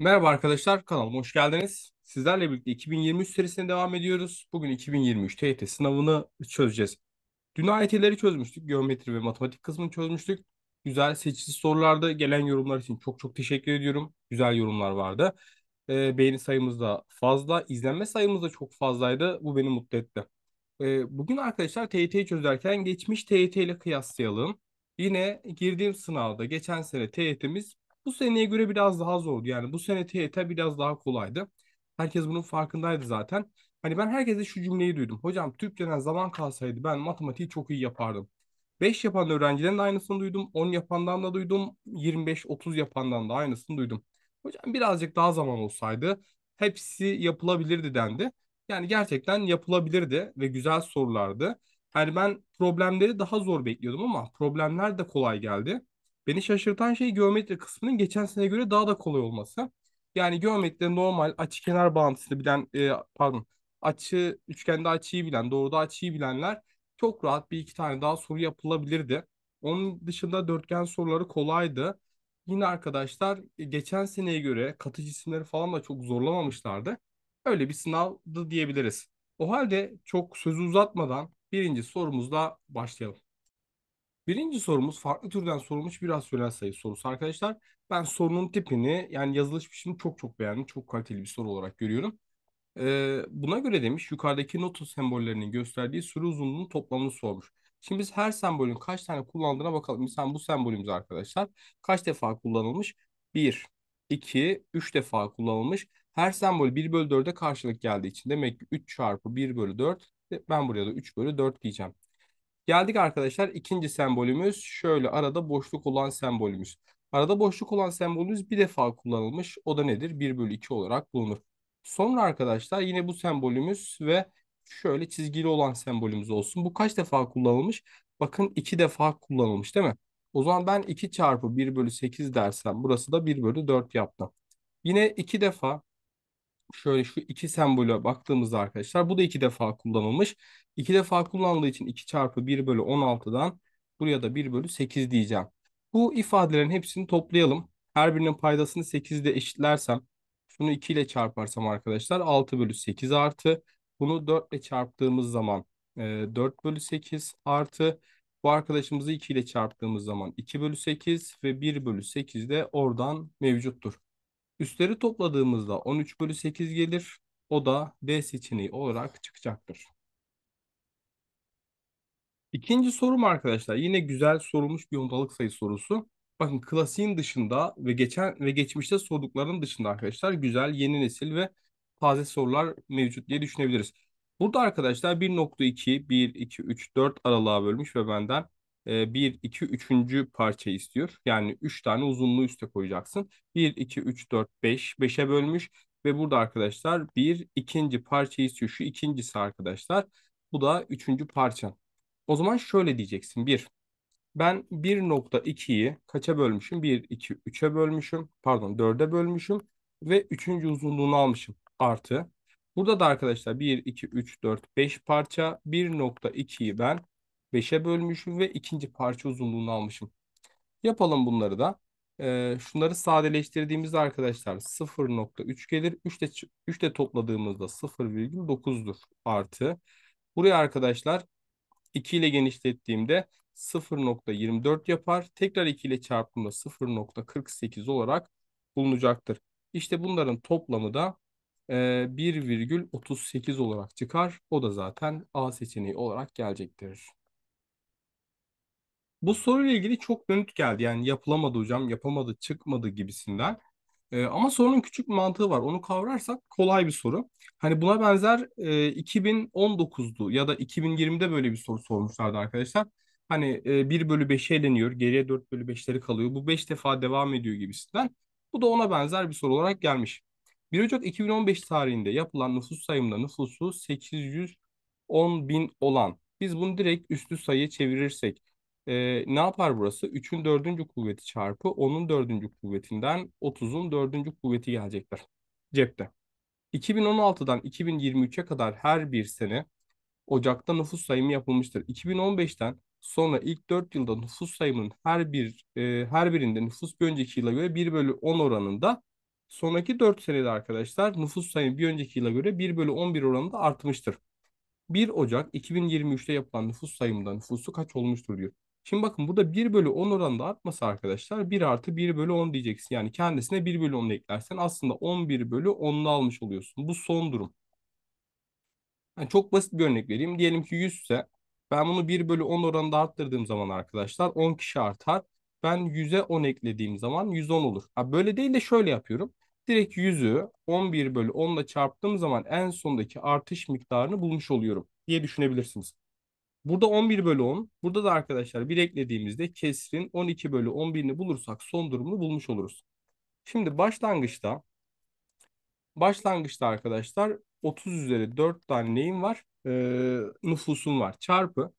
Merhaba arkadaşlar, kanalıma hoş geldiniz. Sizlerle birlikte 2023 serisine devam ediyoruz. Bugün 2023 TYT sınavını çözeceğiz. Dün AYT'leri çözmüştük, geometri ve matematik kısmını çözmüştük. Güzel seçici sorularda gelen yorumlar için çok çok teşekkür ediyorum. Güzel yorumlar vardı. E, beğeni sayımız da fazla, izlenme sayımız da çok fazlaydı. Bu beni mutlu etti. E, bugün arkadaşlar TYT'yi çözerken geçmiş TYT ile kıyaslayalım. Yine girdiğim sınavda geçen sene TYT'miz bu seneye göre biraz daha zordu. Yani bu sene TYT e biraz daha kolaydı. Herkes bunun farkındaydı zaten. Hani ben herkese şu cümleyi duydum. Hocam Türkçeden zaman kalsaydı ben matematiği çok iyi yapardım. 5 yapan öğrenciden de aynısını duydum. 10 yapandan da duydum. 25-30 yapandan da aynısını duydum. Hocam birazcık daha zaman olsaydı hepsi yapılabilirdi dendi. Yani gerçekten yapılabilirdi ve güzel sorulardı. Yani ben problemleri daha zor bekliyordum ama problemler de kolay geldi. Beni şaşırtan şey geometri kısmının geçen sene göre daha da kolay olması. Yani geometride normal açı kenar bağıntısını bilen, e, pardon açı, üçgende açıyı bilen, doğruda açıyı bilenler çok rahat bir iki tane daha soru yapılabilirdi. Onun dışında dörtgen soruları kolaydı. Yine arkadaşlar e, geçen seneye göre katı cisimleri falan da çok zorlamamışlardı. Öyle bir sınavdı diyebiliriz. O halde çok sözü uzatmadan birinci sorumuzla başlayalım. Birinci sorumuz farklı türden sorulmuş bir rasyonel sayı sorusu arkadaşlar. Ben sorunun tipini yani yazılış biçimini çok çok beğendim. Çok kaliteli bir soru olarak görüyorum. Ee, buna göre demiş yukarıdaki notu sembollerinin gösterdiği sürü uzunluğunun toplamını sormuş. Şimdi biz her sembolün kaç tane kullandığına bakalım. Mesela bu sembolümüz arkadaşlar kaç defa kullanılmış? 1, 2, 3 defa kullanılmış. Her sembol 1 bölü 4'e karşılık geldiği için demek ki 3 çarpı 1 bölü 4 ben buraya da 3 bölü 4 diyeceğim. Geldik arkadaşlar ikinci sembolümüz şöyle arada boşluk olan sembolümüz. Arada boşluk olan sembolümüz bir defa kullanılmış. O da nedir? 1 bölü 2 olarak bulunur. Sonra arkadaşlar yine bu sembolümüz ve şöyle çizgili olan sembolümüz olsun. Bu kaç defa kullanılmış? Bakın 2 defa kullanılmış değil mi? O zaman ben 2 çarpı 1 bölü 8 dersem burası da 1 bölü 4 yaptım. Yine 2 defa şöyle şu iki sembolü baktığımızda arkadaşlar bu da iki defa kullanılmış. İki defa kullanıldığı için 2 çarpı 1 bölü 16'dan buraya da 1 bölü 8 diyeceğim. Bu ifadelerin hepsini toplayalım. Her birinin paydasını 8 ile eşitlersem şunu 2 ile çarparsam arkadaşlar 6 bölü 8 artı bunu 4 ile çarptığımız zaman 4 e, bölü 8 artı bu arkadaşımızı 2 ile çarptığımız zaman 2 bölü 8 ve 1 bölü 8 de oradan mevcuttur. Üstleri topladığımızda 13 bölü 8 gelir. O da D seçeneği olarak çıkacaktır. İkinci sorum arkadaşlar yine güzel sorulmuş bir ondalık sayı sorusu. Bakın klasiğin dışında ve geçen ve geçmişte sorduklarının dışında arkadaşlar güzel yeni nesil ve taze sorular mevcut diye düşünebiliriz. Burada arkadaşlar 1.2, 1, 2, 3, 4 aralığa bölmüş ve benden e, 1, 2, 3. parça istiyor. Yani 3 tane uzunluğu üste koyacaksın. 1, 2, 3, 4, 5. 5'e bölmüş ve burada arkadaşlar bir ikinci parça istiyor. Şu ikincisi arkadaşlar. Bu da üçüncü parça. O zaman şöyle diyeceksin. 1. Ben 1.2'yi kaça bölmüşüm? 1, 2, 3'e bölmüşüm. Pardon 4'e bölmüşüm. Ve üçüncü uzunluğunu almışım. Artı. Burada da arkadaşlar 1, 2, 3, 4, 5 parça. 1.2'yi ben 5'e bölmüşüm ve ikinci parça uzunluğunu almışım. Yapalım bunları da. Ee, şunları sadeleştirdiğimizde arkadaşlar 0.3 gelir. 3 de, 3 de topladığımızda 0,9'dur artı. Buraya arkadaşlar 2 ile genişlettiğimde 0.24 yapar. Tekrar 2 ile çarptığımda 0.48 olarak bulunacaktır. İşte bunların toplamı da 1,38 e, olarak çıkar. O da zaten A seçeneği olarak gelecektir. Bu soruyla ilgili çok dönüt geldi. Yani yapılamadı hocam, yapamadı, çıkmadı gibisinden. Ee, ama sorunun küçük bir mantığı var. Onu kavrarsak kolay bir soru. Hani buna benzer e, 2019'du ya da 2020'de böyle bir soru sormuşlardı arkadaşlar. Hani e, 1 bölü 5'e eleniyor, geriye 4 bölü 5'leri kalıyor. Bu 5 defa devam ediyor gibisinden. Bu da ona benzer bir soru olarak gelmiş. 1 Ocak 2015 tarihinde yapılan nüfus sayımında nüfusu 810 bin olan. Biz bunu direkt üstü sayıya çevirirsek e, ne yapar burası? 3'ün 4. kuvveti çarpı 10'un 4. kuvvetinden 30'un 4. kuvveti gelecektir cepte. 2016'dan 2023'e kadar her bir sene Ocak'ta nüfus sayımı yapılmıştır. 2015'ten sonra ilk 4 yılda nüfus sayımının her bir e, her birinde nüfus bir önceki yıla göre 1 bölü 10 oranında sonraki 4 senede arkadaşlar nüfus sayımı bir önceki yıla göre 1 bölü 11 oranında artmıştır. 1 Ocak 2023'te yapılan nüfus sayımından nüfusu kaç olmuştur diyor. Şimdi bakın burada 1 bölü 10 oranında artması arkadaşlar 1 artı 1 bölü 10 diyeceksin. Yani kendisine 1 bölü 10 eklersen aslında 11 bölü 10'unu almış oluyorsun. Bu son durum. Yani çok basit bir örnek vereyim. Diyelim ki 100 ise ben bunu 1 bölü 10 oranında arttırdığım zaman arkadaşlar 10 kişi artar. Ben 100'e 10 eklediğim zaman 110 olur. Ha, böyle değil de şöyle yapıyorum. Direkt 100'ü 11 bölü 10 ile çarptığım zaman en sondaki artış miktarını bulmuş oluyorum diye düşünebilirsiniz. Burada 11 bölü 10. Burada da arkadaşlar bir eklediğimizde kesrin 12 bölü 11'ini bulursak son durumunu bulmuş oluruz. Şimdi başlangıçta başlangıçta arkadaşlar 30 üzeri 4 tane neyim var? E, nüfusum var. Çarpı.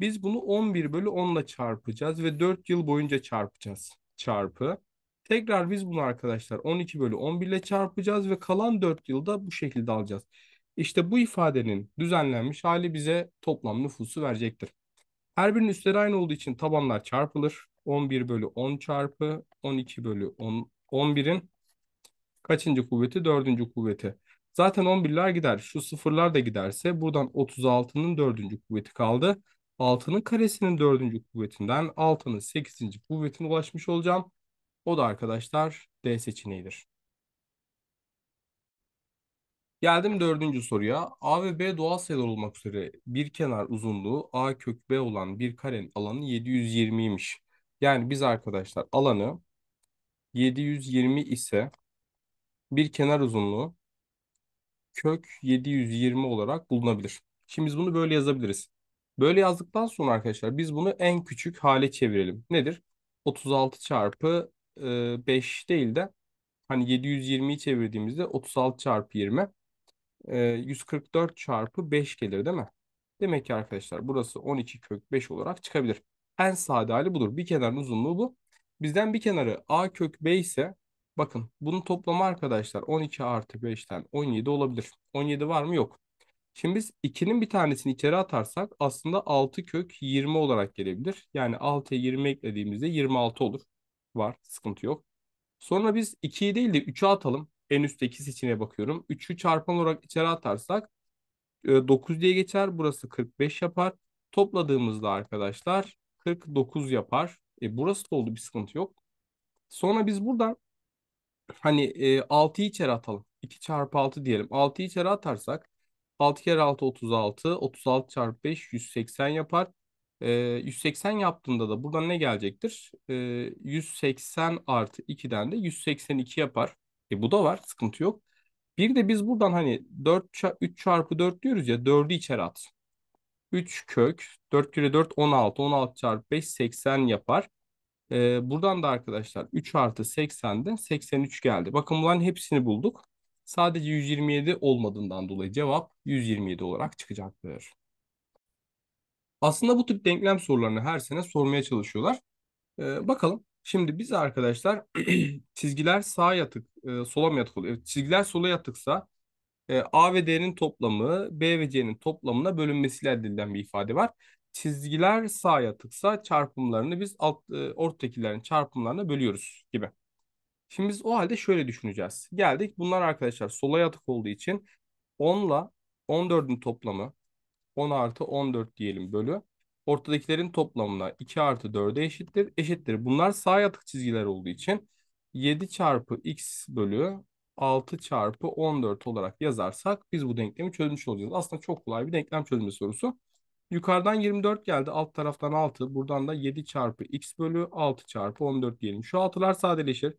Biz bunu 11 bölü 10 ile çarpacağız ve 4 yıl boyunca çarpacağız. Çarpı. Tekrar biz bunu arkadaşlar 12 bölü 11 ile çarpacağız ve kalan 4 yılda bu şekilde alacağız. İşte bu ifadenin düzenlenmiş hali bize toplam nüfusu verecektir. Her birinin üstleri aynı olduğu için tabanlar çarpılır. 11 bölü 10 çarpı 12 bölü 10, 11'in kaçıncı kuvveti? Dördüncü kuvveti. Zaten 11'ler gider. Şu sıfırlar da giderse buradan 36'nın dördüncü kuvveti kaldı. 6'nın karesinin dördüncü kuvvetinden 6'nın 8. kuvvetine ulaşmış olacağım. O da arkadaşlar D seçeneğidir. Geldim dördüncü soruya. A ve B doğal sayılar olmak üzere bir kenar uzunluğu A kök B olan bir karenin alanı 720'ymiş. Yani biz arkadaşlar alanı 720 ise bir kenar uzunluğu kök 720 olarak bulunabilir. Şimdi biz bunu böyle yazabiliriz. Böyle yazdıktan sonra arkadaşlar biz bunu en küçük hale çevirelim. Nedir? 36 çarpı 5 değil de hani 720'yi çevirdiğimizde 36 çarpı 20 e, 144 çarpı 5 gelir değil mi? Demek ki arkadaşlar burası 12 kök 5 olarak çıkabilir. En sade hali budur. Bir kenarın uzunluğu bu. Bizden bir kenarı a kök b ise bakın bunun toplamı arkadaşlar 12 artı 5'ten 17 olabilir. 17 var mı? Yok. Şimdi biz 2'nin bir tanesini içeri atarsak aslında 6 kök 20 olarak gelebilir. Yani 6'ya 20 eklediğimizde 26 olur. Var sıkıntı yok. Sonra biz 2'yi değil de 3'ü atalım en üstteki seçeneğe bakıyorum. 3'ü çarpan olarak içeri atarsak 9 e, diye geçer. Burası 45 yapar. Topladığımızda arkadaşlar 49 yapar. E, burası da oldu bir sıkıntı yok. Sonra biz buradan hani e, 6'yı içeri atalım. 2 çarpı 6 diyelim. 6'yı içeri atarsak 6 kere 6 36. 36 çarpı 5 180 yapar. 180 e, yaptığında da buradan ne gelecektir? 180 e, artı 2'den de 182 yapar. E bu da var sıkıntı yok. Bir de biz buradan hani 4 3 çarpı 4 diyoruz ya 4'ü içeri at. 3 kök 4 kere 4 16 16 çarpı 5 80 yapar. Ee, buradan da arkadaşlar 3 artı 80'de 83 geldi. Bakın bunların hepsini bulduk. Sadece 127 olmadığından dolayı cevap 127 olarak çıkacaktır. Aslında bu tip denklem sorularını her sene sormaya çalışıyorlar. Ee, bakalım Şimdi biz arkadaşlar çizgiler sağ yatık, e, sola mı yatık oluyor? çizgiler sola yatıksa e, A ve D'nin toplamı B ve C'nin toplamına bölünmesiyle elde edilen bir ifade var. Çizgiler sağ yatıksa çarpımlarını biz alt e, ortadakilerin çarpımlarına bölüyoruz gibi. Şimdi biz o halde şöyle düşüneceğiz. Geldik. Bunlar arkadaşlar sola yatık olduğu için 10 ile 14'ün toplamı 10 artı 14 diyelim bölü ortadakilerin toplamına 2 artı 4'e eşittir. Eşittir. Bunlar sağ yatık çizgiler olduğu için 7 çarpı x bölü 6 çarpı 14 olarak yazarsak biz bu denklemi çözmüş olacağız. Aslında çok kolay bir denklem çözme sorusu. Yukarıdan 24 geldi. Alt taraftan 6. Buradan da 7 çarpı x bölü 6 çarpı 14 diyelim. Şu 6'lar sadeleşir.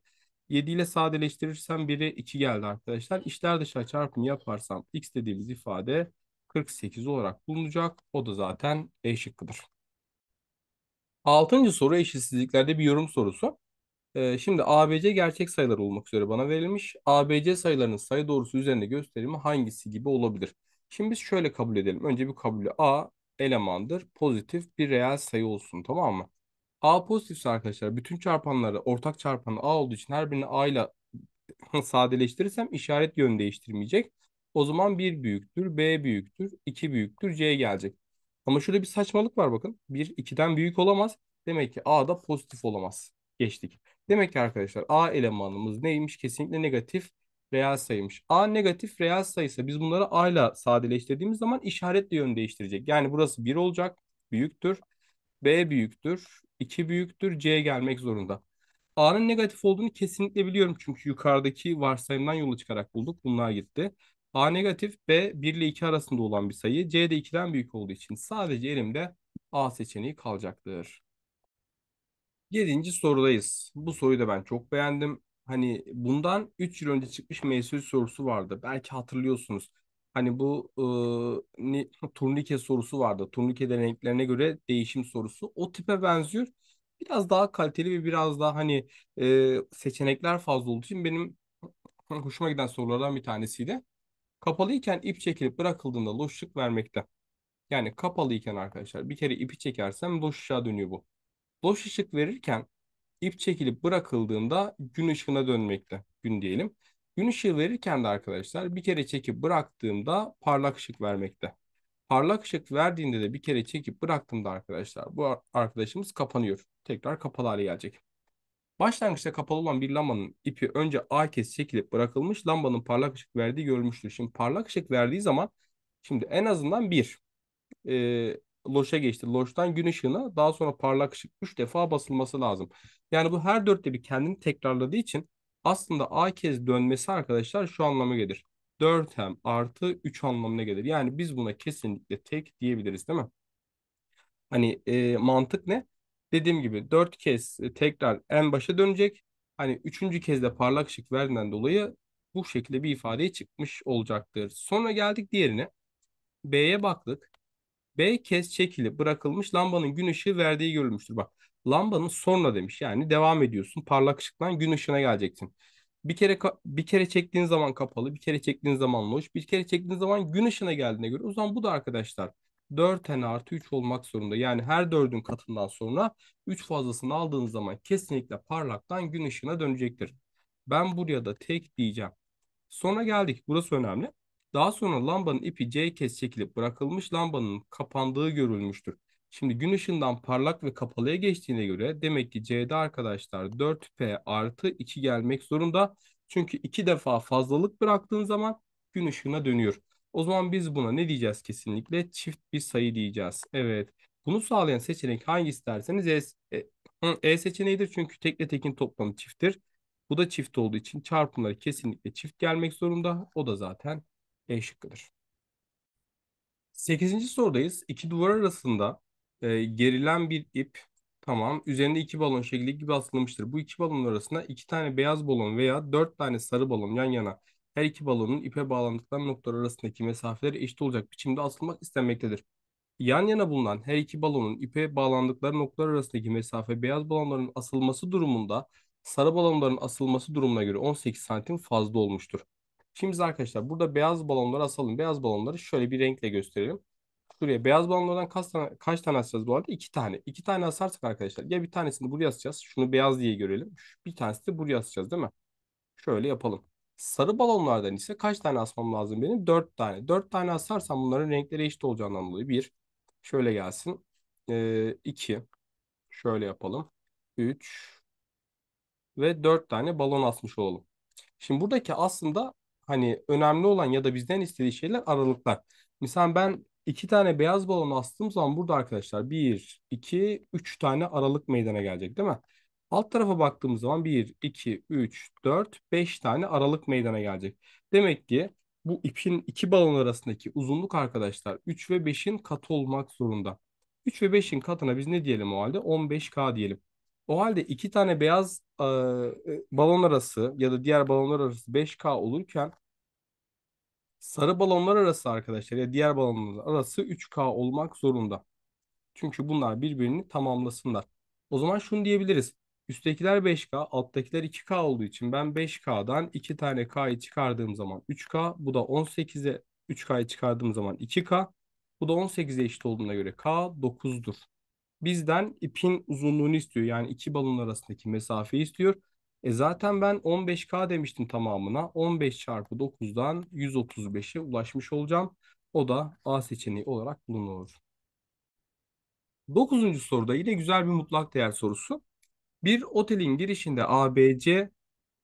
7 ile sadeleştirirsem 1'e 2 geldi arkadaşlar. İşler dışa çarpımı yaparsam x dediğimiz ifade 48 olarak bulunacak. O da zaten E şıkkıdır. Altıncı soru eşitsizliklerde bir yorum sorusu. Ee, şimdi ABC gerçek sayılar olmak üzere bana verilmiş. ABC sayılarının sayı doğrusu üzerinde gösterimi hangisi gibi olabilir? Şimdi biz şöyle kabul edelim. Önce bir kabulü A elemandır. Pozitif bir reel sayı olsun tamam mı? A pozitifse arkadaşlar bütün çarpanları ortak çarpanı A olduğu için her birini A ile sadeleştirirsem işaret yön değiştirmeyecek. O zaman 1 büyüktür, B büyüktür, 2 büyüktür, C gelecek. Ama şurada bir saçmalık var bakın. 1 2'den büyük olamaz. Demek ki A da pozitif olamaz. Geçtik. Demek ki arkadaşlar A elemanımız neymiş? Kesinlikle negatif reel sayıymış. A negatif reel sayısı. Biz bunları A ile sadeleştirdiğimiz zaman işaretle yön değiştirecek. Yani burası 1 olacak. Büyüktür. B büyüktür. 2 büyüktür. C gelmek zorunda. A'nın negatif olduğunu kesinlikle biliyorum. Çünkü yukarıdaki varsayımdan yola çıkarak bulduk. Bunlar gitti. A negatif B 1 ile 2 arasında olan bir sayı. C de 2'den büyük olduğu için sadece elimde A seçeneği kalacaktır. Yedinci sorudayız. Bu soruyu da ben çok beğendim. Hani bundan 3 yıl önce çıkmış MSÜ sorusu vardı. Belki hatırlıyorsunuz. Hani bu e, turnike sorusu vardı. Turnike renklerine göre değişim sorusu. O tipe benziyor. Biraz daha kaliteli ve biraz daha hani e, seçenekler fazla olduğu için benim hoşuma giden sorulardan bir tanesiydi. Kapalıyken ip çekilip bırakıldığında loşluk vermekte. Yani kapalıyken arkadaşlar bir kere ipi çekersem loş ışığa dönüyor bu. Loş ışık verirken ip çekilip bırakıldığında gün ışığına dönmekte. Gün diyelim. Gün ışığı verirken de arkadaşlar bir kere çekip bıraktığımda parlak ışık vermekte. Parlak ışık verdiğinde de bir kere çekip bıraktığımda arkadaşlar bu arkadaşımız kapanıyor. Tekrar kapalı hale gelecek. Başlangıçta kapalı olan bir lambanın ipi önce A kez çekilip bırakılmış lambanın parlak ışık verdiği görülmüştür. Şimdi parlak ışık verdiği zaman şimdi en azından bir e, loşa geçti. Loştan gün ışığına daha sonra parlak ışık 3 defa basılması lazım. Yani bu her dörtte bir kendini tekrarladığı için aslında A kez dönmesi arkadaşlar şu anlama gelir. 4 hem artı 3 anlamına gelir. Yani biz buna kesinlikle tek diyebiliriz değil mi? Hani e, mantık ne? Dediğim gibi 4 kez e, tekrar en başa dönecek. Hani üçüncü kez de parlak ışık verdiğinden dolayı bu şekilde bir ifadeye çıkmış olacaktır. Sonra geldik diğerine. B'ye baktık. B kez çekili bırakılmış lambanın gün ışığı verdiği görülmüştür. Bak lambanın sonra demiş. Yani devam ediyorsun. Parlak ışıktan gün ışığına geleceksin. Bir kere bir kere çektiğin zaman kapalı, bir kere çektiğin zaman loş, bir kere çektiğin zaman gün ışığına geldiğine göre o zaman bu da arkadaşlar 4n artı 3 olmak zorunda. Yani her dördün katından sonra 3 fazlasını aldığınız zaman kesinlikle parlaktan gün ışığına dönecektir. Ben buraya da tek diyeceğim. Sonra geldik. Burası önemli. Daha sonra lambanın ipi C kez çekilip bırakılmış lambanın kapandığı görülmüştür. Şimdi gün ışığından parlak ve kapalıya geçtiğine göre demek ki C'de arkadaşlar 4P artı 2 gelmek zorunda. Çünkü 2 defa fazlalık bıraktığın zaman gün ışığına dönüyor. O zaman biz buna ne diyeceğiz kesinlikle? Çift bir sayı diyeceğiz. Evet. Bunu sağlayan seçenek hangi isterseniz. E, e, e seçeneğidir çünkü tekle tekin toplamı çifttir. Bu da çift olduğu için çarpımları kesinlikle çift gelmek zorunda. O da zaten E şıkkıdır. 8. sorudayız. İki duvar arasında e, gerilen bir ip tamam üzerinde iki balon şekli gibi asılmıştır. Bu iki balon arasında iki tane beyaz balon veya dört tane sarı balon yan yana her iki balonun ipe bağlandıkları noktalar arasındaki mesafeleri eşit olacak biçimde asılmak istenmektedir. Yan yana bulunan her iki balonun ipe bağlandıkları noktalar arasındaki mesafe beyaz balonların asılması durumunda sarı balonların asılması durumuna göre 18 santim fazla olmuştur. Şimdi arkadaşlar burada beyaz balonları asalım. Beyaz balonları şöyle bir renkle gösterelim. Şuraya beyaz balonlardan kaç tane, kaç tane asacağız bu arada? İki tane. İki tane asarsak arkadaşlar ya bir tanesini buraya asacağız. Şunu beyaz diye görelim. Bir tanesini de buraya asacağız değil mi? Şöyle yapalım. Sarı balonlardan ise kaç tane asmam lazım benim? 4 tane. 4 tane asarsam bunların renkleri eşit olacağından dolayı 1. Şöyle gelsin. 2. Ee, şöyle yapalım. 3. Ve 4 tane balon asmış olalım. Şimdi buradaki aslında hani önemli olan ya da bizden istediği şeyler aralıklar. Mesela ben iki tane beyaz balon astığım zaman burada arkadaşlar 1, 2, 3 tane aralık meydana gelecek değil mi? Alt tarafa baktığımız zaman 1, 2, 3, 4, 5 tane aralık meydana gelecek. Demek ki bu ipin iki balon arasındaki uzunluk arkadaşlar 3 ve 5'in katı olmak zorunda. 3 ve 5'in katına biz ne diyelim o halde? 15K diyelim. O halde iki tane beyaz e, e, balon arası ya da diğer balonlar arası 5K olurken sarı balonlar arası arkadaşlar ya diğer balonlar arası 3K olmak zorunda. Çünkü bunlar birbirini tamamlasınlar. O zaman şunu diyebiliriz. Üsttekiler 5K, alttakiler 2K olduğu için ben 5K'dan 2 tane K'yı çıkardığım zaman 3K, bu da 18'e 3K'yı çıkardığım zaman 2K, bu da 18'e eşit olduğuna göre K 9'dur. Bizden ipin uzunluğunu istiyor. Yani iki balon arasındaki mesafeyi istiyor. E zaten ben 15K demiştim tamamına. 15 çarpı 9'dan 135'e ulaşmış olacağım. O da A seçeneği olarak bulunur. 9. soruda yine güzel bir mutlak değer sorusu. Bir otelin girişinde ABC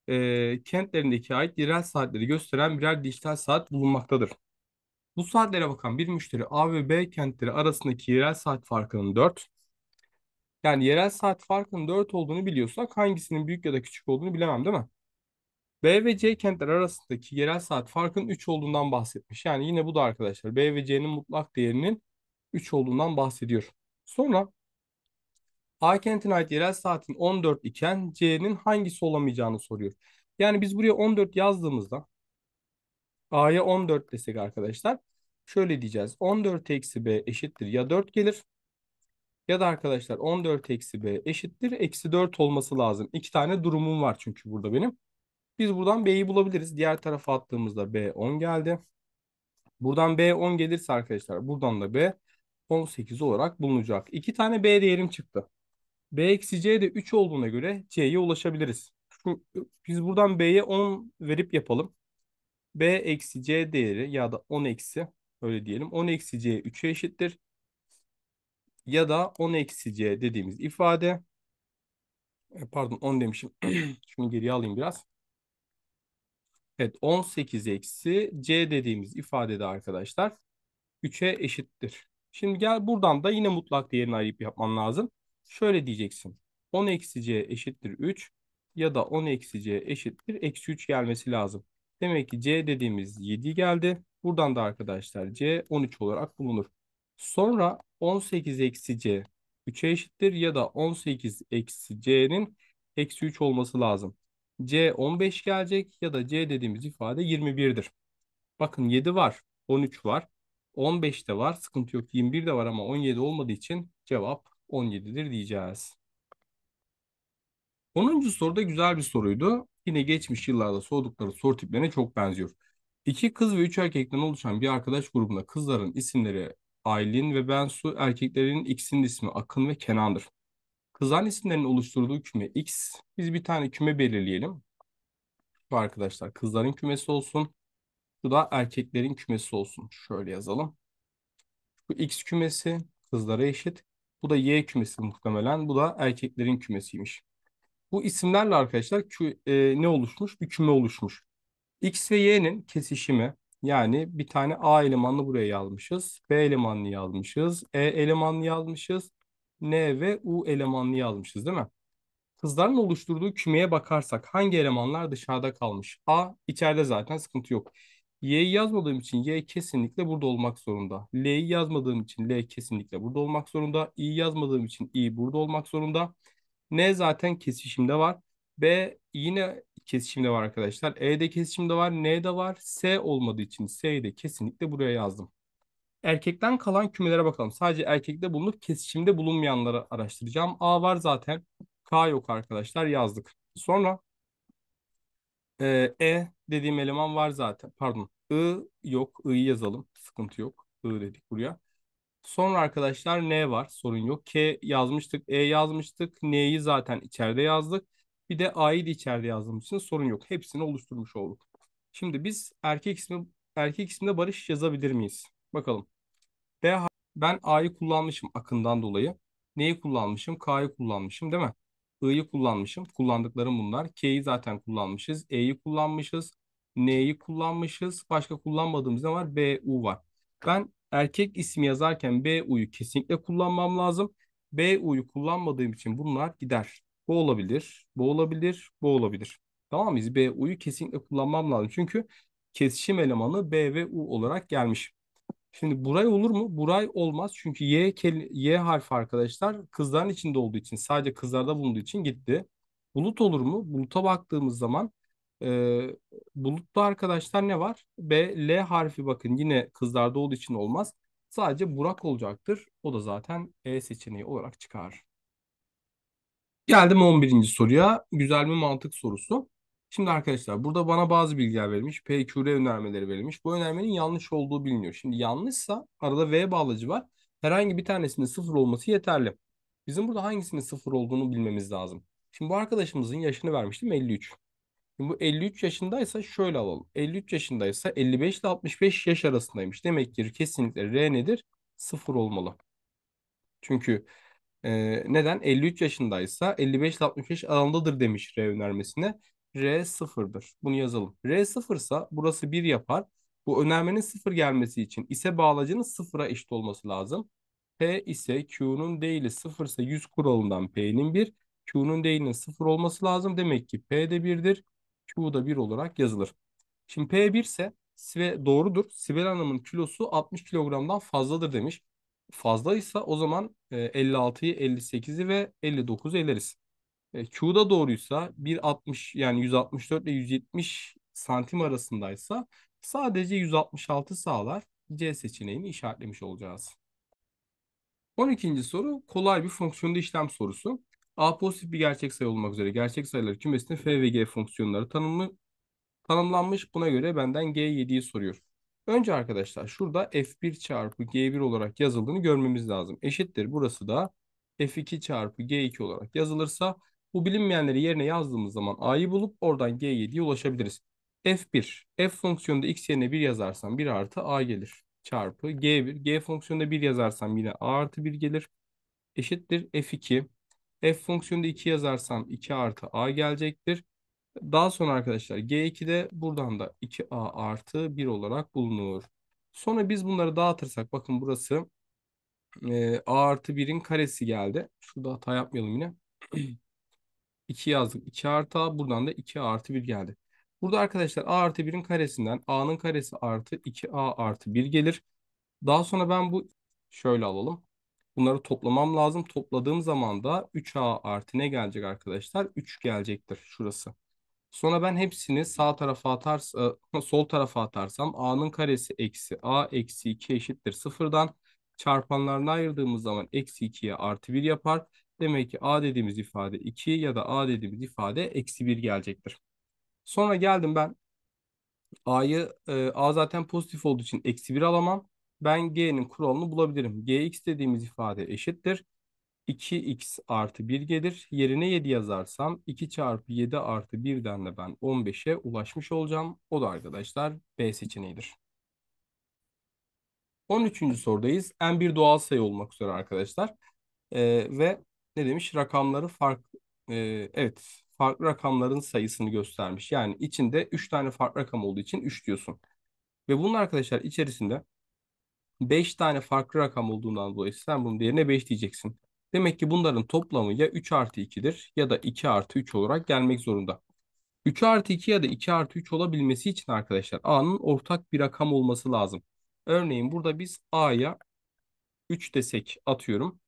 e, kentlerindeki ait yerel saatleri gösteren birer dijital saat bulunmaktadır. Bu saatlere bakan bir müşteri A ve B kentleri arasındaki yerel saat farkının 4, yani yerel saat farkının 4 olduğunu biliyorsak hangisinin büyük ya da küçük olduğunu bilemem değil mi? B ve C kentler arasındaki yerel saat farkının 3 olduğundan bahsetmiş. Yani yine bu da arkadaşlar B ve C'nin mutlak değerinin 3 olduğundan bahsediyor. Sonra A kentine ait yerel saatin 14 iken C'nin hangisi olamayacağını soruyor. Yani biz buraya 14 yazdığımızda A'ya 14 desek arkadaşlar şöyle diyeceğiz. 14 eksi B eşittir ya 4 gelir ya da arkadaşlar 14 eksi B eşittir eksi 4 olması lazım. İki tane durumum var çünkü burada benim. Biz buradan B'yi bulabiliriz. Diğer tarafa attığımızda B 10 geldi. Buradan B 10 gelirse arkadaşlar buradan da B 18 olarak bulunacak. İki tane B değerim çıktı. B eksi C de 3 olduğuna göre C'ye ulaşabiliriz. biz buradan B'ye 10 verip yapalım. B eksi C değeri ya da 10 eksi öyle diyelim. 10 eksi C 3'e eşittir. Ya da 10 eksi C dediğimiz ifade e, pardon 10 demişim. Şunu geriye alayım biraz. Evet 18 eksi C dediğimiz ifadede arkadaşlar 3'e eşittir. Şimdi gel buradan da yine mutlak değerini arayıp yapman lazım. Şöyle diyeceksin. 10 eksi c eşittir 3 ya da 10 eksi c eşittir eksi 3 gelmesi lazım. Demek ki c dediğimiz 7 geldi. Buradan da arkadaşlar c 13 olarak bulunur. Sonra 18 eksi c 3'e eşittir ya da 18 eksi c'nin eksi 3 olması lazım. c 15 gelecek ya da c dediğimiz ifade 21'dir. Bakın 7 var, 13 var, 15 de var, sıkıntı yok 21 de var ama 17 olmadığı için cevap 17'dir diyeceğiz. 10. soruda güzel bir soruydu. Yine geçmiş yıllarda sordukları soru tiplerine çok benziyor. İki kız ve üç erkekten oluşan bir arkadaş grubunda kızların isimleri Aylin ve Bensu, erkeklerin ikisinin ismi Akın ve Kenan'dır. Kızların isimlerinin oluşturduğu küme X. Biz bir tane küme belirleyelim. Bu arkadaşlar kızların kümesi olsun. Bu da erkeklerin kümesi olsun. Şöyle yazalım. Bu X kümesi kızlara eşit. Bu da Y kümesi muhtemelen. Bu da erkeklerin kümesiymiş. Bu isimlerle arkadaşlar kü, e, ne oluşmuş? Bir küme oluşmuş. X ve Y'nin kesişimi yani bir tane A elemanını buraya yazmışız. B elemanını yazmışız. E elemanını yazmışız. N ve U elemanını yazmışız değil mi? Kızların oluşturduğu kümeye bakarsak hangi elemanlar dışarıda kalmış? A içeride zaten sıkıntı yok. Y'yi yazmadığım için Y kesinlikle burada olmak zorunda. L'yi yazmadığım için L kesinlikle burada olmak zorunda. İ'yi yazmadığım için İ burada olmak zorunda. N zaten kesişimde var. B yine kesişimde var arkadaşlar. E de kesişimde var. N de var. S olmadığı için S'yi de kesinlikle buraya yazdım. Erkekten kalan kümelere bakalım. Sadece erkekte bulunup kesişimde bulunmayanları araştıracağım. A var zaten. K yok arkadaşlar yazdık. Sonra e, e dediğim eleman var zaten. Pardon. I yok. I'yı yazalım. Sıkıntı yok. I dedik buraya. Sonra arkadaşlar N var. Sorun yok. K yazmıştık. E yazmıştık. N'yi zaten içeride yazdık. Bir de A'yı da içeride yazdığımız için sorun yok. Hepsini oluşturmuş olduk. Şimdi biz erkek ismi erkek isminde Barış yazabilir miyiz? Bakalım. B ben A'yı kullanmışım akından dolayı. Neyi kullanmışım? K'yı kullanmışım değil mi? I'yı kullanmışım. Kullandıklarım bunlar. K'yi zaten kullanmışız. E'yi kullanmışız. N'yi kullanmışız. Başka kullanmadığımız ne var? B U var. Ben erkek ismi yazarken B U'yu kesinlikle kullanmam lazım. B U'yu kullanmadığım için bunlar gider. Bu olabilir, bu olabilir, bu olabilir. Tamam mıyız? U'yu kesinlikle kullanmam lazım. Çünkü kesişim elemanı B ve U olarak gelmiş. Şimdi buray olur mu? Buray olmaz. Çünkü Y, y harfi arkadaşlar kızların içinde olduğu için sadece kızlarda bulunduğu için gitti. Bulut olur mu? Buluta baktığımız zaman e, ee, bulutta arkadaşlar ne var? B, L harfi bakın yine kızlarda olduğu için olmaz. Sadece Burak olacaktır. O da zaten E seçeneği olarak çıkar. Geldim 11. soruya. Güzel mi mantık sorusu. Şimdi arkadaşlar burada bana bazı bilgiler verilmiş. PQR önermeleri verilmiş. Bu önermenin yanlış olduğu biliniyor. Şimdi yanlışsa arada V bağlacı var. Herhangi bir tanesinin sıfır olması yeterli. Bizim burada hangisinin sıfır olduğunu bilmemiz lazım. Şimdi bu arkadaşımızın yaşını vermiştim 53 bu 53 yaşındaysa şöyle alalım. 53 yaşındaysa 55 ile 65 yaş arasındaymış. Demek ki kesinlikle R nedir? 0 olmalı. Çünkü e, neden? 53 yaşındaysa 55 ile 65 aralığındadır demiş R önermesine. R sıfırdır. Bunu yazalım. R sıfırsa burası 1 yapar. Bu önermenin sıfır gelmesi için ise bağlacının sıfıra eşit olması lazım. P ise Q'nun değili ise 100 kuralından P'nin 1. Q'nun değilinin sıfır olması lazım. Demek ki P de 1'dir. Q da 1 olarak yazılır. Şimdi P1 ise ve doğrudur. Sibel Hanım'ın kilosu 60 kilogramdan fazladır demiş. Fazlaysa o zaman 56'yı, e, 58'i ve 59'u eleriz. E, Q da doğruysa 1.60 yani 164 ile 170 santim arasındaysa sadece 166 sağlar. C seçeneğini işaretlemiş olacağız. 12. soru kolay bir fonksiyonda işlem sorusu. A pozitif bir gerçek sayı olmak üzere gerçek sayılar kümesinde F ve G fonksiyonları tanımlı, tanımlanmış. Buna göre benden G7'yi soruyor. Önce arkadaşlar şurada F1 çarpı G1 olarak yazıldığını görmemiz lazım. Eşittir burası da F2 çarpı G2 olarak yazılırsa bu bilinmeyenleri yerine yazdığımız zaman A'yı bulup oradan G7'ye ulaşabiliriz. F1, F fonksiyonunda X yerine 1 yazarsam 1 artı A gelir. Çarpı G1, G fonksiyonunda 1 yazarsam yine A artı 1 gelir. Eşittir F2, F fonksiyonunda 2 yazarsam 2 artı A gelecektir. Daha sonra arkadaşlar G2'de buradan da 2A artı 1 olarak bulunur. Sonra biz bunları dağıtırsak bakın burası e, A artı 1'in karesi geldi. Şurada hata yapmayalım yine. 2 yazdık. 2 artı A buradan da 2 artı 1 geldi. Burada arkadaşlar A artı 1'in karesinden A'nın karesi artı 2A artı 1 gelir. Daha sonra ben bu şöyle alalım. Bunları toplamam lazım. Topladığım zaman da 3A artı ne gelecek arkadaşlar? 3 gelecektir şurası. Sonra ben hepsini sağ tarafa atars e, sol tarafa atarsam A'nın karesi eksi A eksi 2 eşittir sıfırdan. Çarpanlarına ayırdığımız zaman eksi 2'ye artı 1 yapar. Demek ki A dediğimiz ifade 2 ya da A dediğimiz ifade eksi 1 gelecektir. Sonra geldim ben A'yı e, A zaten pozitif olduğu için eksi 1 alamam ben g'nin kuralını bulabilirim. gx dediğimiz ifade eşittir. 2x artı 1 gelir. Yerine 7 yazarsam 2 çarpı 7 artı 1'den de ben 15'e ulaşmış olacağım. O da arkadaşlar B seçeneğidir. 13. sorudayız. En bir doğal sayı olmak üzere arkadaşlar. Ee, ve ne demiş? Rakamları farklı. Ee, evet farklı rakamların sayısını göstermiş. Yani içinde 3 tane farklı rakam olduğu için 3 diyorsun. Ve bunun arkadaşlar içerisinde 5 tane farklı rakam olduğundan dolayı sen bunun değerine 5 diyeceksin. Demek ki bunların toplamı ya 3 artı 2'dir ya da 2 artı 3 olarak gelmek zorunda. 3 artı 2 ya da 2 artı 3 olabilmesi için arkadaşlar A'nın ortak bir rakam olması lazım. Örneğin burada biz A'ya 3 desek atıyorum.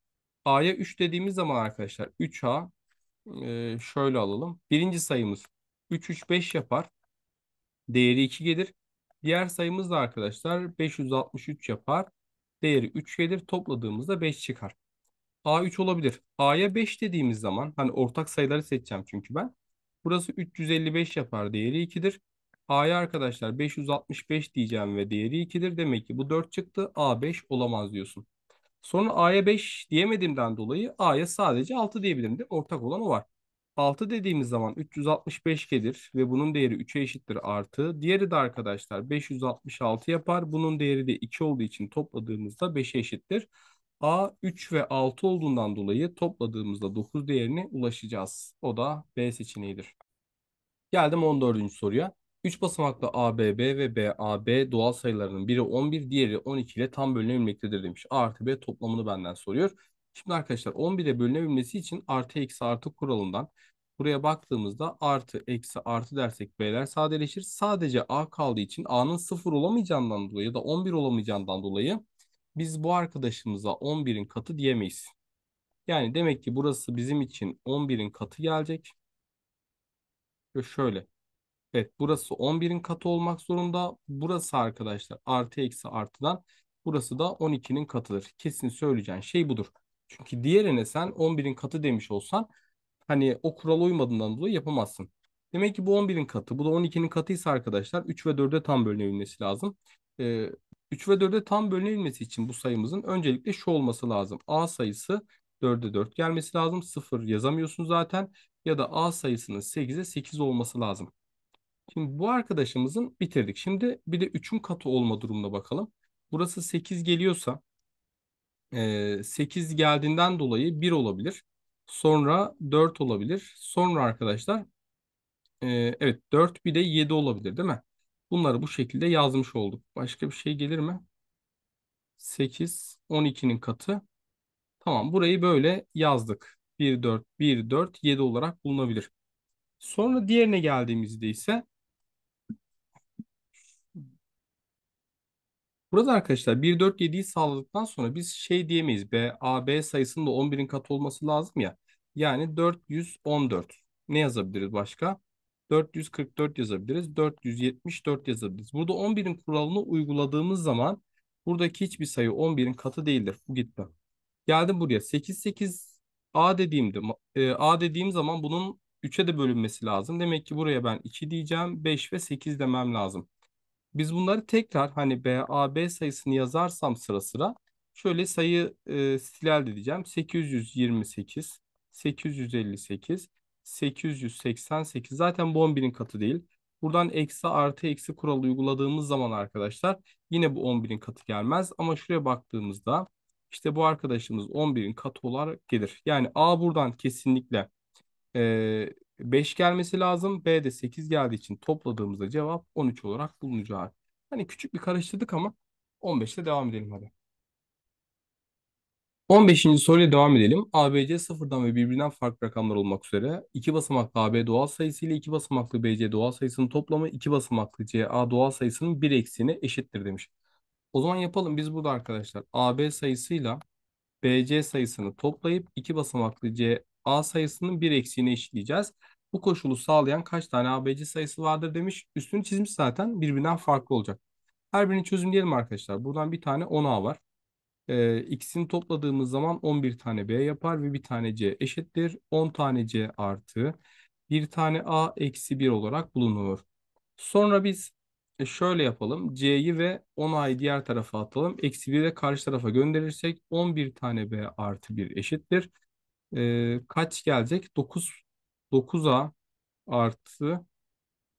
A'ya 3 dediğimiz zaman arkadaşlar 3A e, şöyle alalım. Birinci sayımız 3, 3, 5 yapar. Değeri 2 gelir. Diğer sayımız da arkadaşlar 563 yapar. Değeri 3 gelir. Topladığımızda 5 çıkar. A3 olabilir. A'ya 5 dediğimiz zaman hani ortak sayıları seçeceğim çünkü ben. Burası 355 yapar. Değeri 2'dir. A'ya arkadaşlar 565 diyeceğim ve değeri 2'dir. Demek ki bu 4 çıktı. A5 olamaz diyorsun. Sonra A'ya 5 diyemediğimden dolayı A'ya sadece 6 diyebilirim de Ortak olan o var. 6 dediğimiz zaman 365 gelir ve bunun değeri 3'e eşittir artı. Diğeri de arkadaşlar 566 yapar. Bunun değeri de 2 olduğu için topladığımızda 5'e eşittir. A 3 ve 6 olduğundan dolayı topladığımızda 9 değerine ulaşacağız. O da B seçeneğidir. Geldim 14. soruya. 3 basamaklı ABB ve BAB doğal sayılarının biri 11, diğeri 12 ile tam bölünebilmektedir demiş. A artı B toplamını benden soruyor. Şimdi arkadaşlar 11'e bölünebilmesi için artı eksi artı kuralından buraya baktığımızda artı eksi artı dersek b'ler sadeleşir. Sadece a kaldığı için a'nın 0 olamayacağından dolayı ya da 11 olamayacağından dolayı biz bu arkadaşımıza 11'in katı diyemeyiz. Yani demek ki burası bizim için 11'in katı gelecek. şöyle. Evet burası 11'in katı olmak zorunda. Burası arkadaşlar artı eksi artıdan. Burası da 12'nin katıdır. Kesin söyleyeceğin şey budur. Çünkü diğerine sen 11'in katı demiş olsan hani o kurala uymadığından dolayı yapamazsın. Demek ki bu 11'in katı. Bu da 12'nin katıysa arkadaşlar 3 ve 4'e tam bölünebilmesi lazım. Ee, 3 ve 4'e tam bölünebilmesi için bu sayımızın öncelikle şu olması lazım. A sayısı 4'e 4 gelmesi lazım. 0 yazamıyorsun zaten. Ya da A sayısının 8'e 8 olması lazım. Şimdi bu arkadaşımızın bitirdik. Şimdi bir de 3'ün katı olma durumuna bakalım. Burası 8 geliyorsa e, ee, 8 geldiğinden dolayı 1 olabilir. Sonra 4 olabilir. Sonra arkadaşlar e, evet 4 bir de 7 olabilir değil mi? Bunları bu şekilde yazmış olduk. Başka bir şey gelir mi? 8, 12'nin katı. Tamam burayı böyle yazdık. 1, 4, 1, 4, 7 olarak bulunabilir. Sonra diğerine geldiğimizde ise Burada arkadaşlar 1.4.7'yi sağladıktan sonra biz şey diyemeyiz. B, A, B sayısının da 11'in katı olması lazım ya. Yani 414. Ne yazabiliriz başka? 444 yazabiliriz. 474 yazabiliriz. Burada 11'in kuralını uyguladığımız zaman buradaki hiçbir sayı 11'in katı değildir. Bu gitti. Geldim buraya. 8, 8 A dediğimde e, A dediğim zaman bunun 3'e de bölünmesi lazım. Demek ki buraya ben 2 diyeceğim. 5 ve 8 demem lazım. Biz bunları tekrar hani B, A, B sayısını yazarsam sıra sıra şöyle sayı e, stilal diyeceğim. 828, 858, 888 zaten bu 11'in katı değil. Buradan eksi artı eksi kuralı uyguladığımız zaman arkadaşlar yine bu 11'in katı gelmez. Ama şuraya baktığımızda işte bu arkadaşımız 11'in katı olarak gelir. Yani A buradan kesinlikle e, 5 gelmesi lazım. B de 8 geldiği için topladığımızda cevap 13 olarak bulunacak. Hani küçük bir karıştırdık ama 15 ile devam edelim hadi. 15. soruyla devam edelim. ABC sıfırdan ve birbirinden farklı rakamlar olmak üzere iki basamaklı AB doğal sayısı ile iki basamaklı BC doğal sayısının toplamı iki basamaklı CA doğal sayısının bir eksiğine eşittir demiş. O zaman yapalım biz burada arkadaşlar AB sayısıyla BC sayısını toplayıp iki basamaklı C A sayısının bir eksiğini eşitleyeceğiz. Bu koşulu sağlayan kaç tane ABC sayısı vardır demiş. Üstünü çizmiş zaten birbirinden farklı olacak. Her birini çözümleyelim arkadaşlar. Buradan bir tane 10A var. Ee, x'ini topladığımız zaman 11 tane B yapar ve bir tane C eşittir. 10 tane C artı bir tane A eksi 1 olarak bulunur. Sonra biz e, şöyle yapalım. C'yi ve 10A'yı diğer tarafa atalım. Eksi 1'i de karşı tarafa gönderirsek 11 tane B artı 1 eşittir e, kaç gelecek? 9 9a artı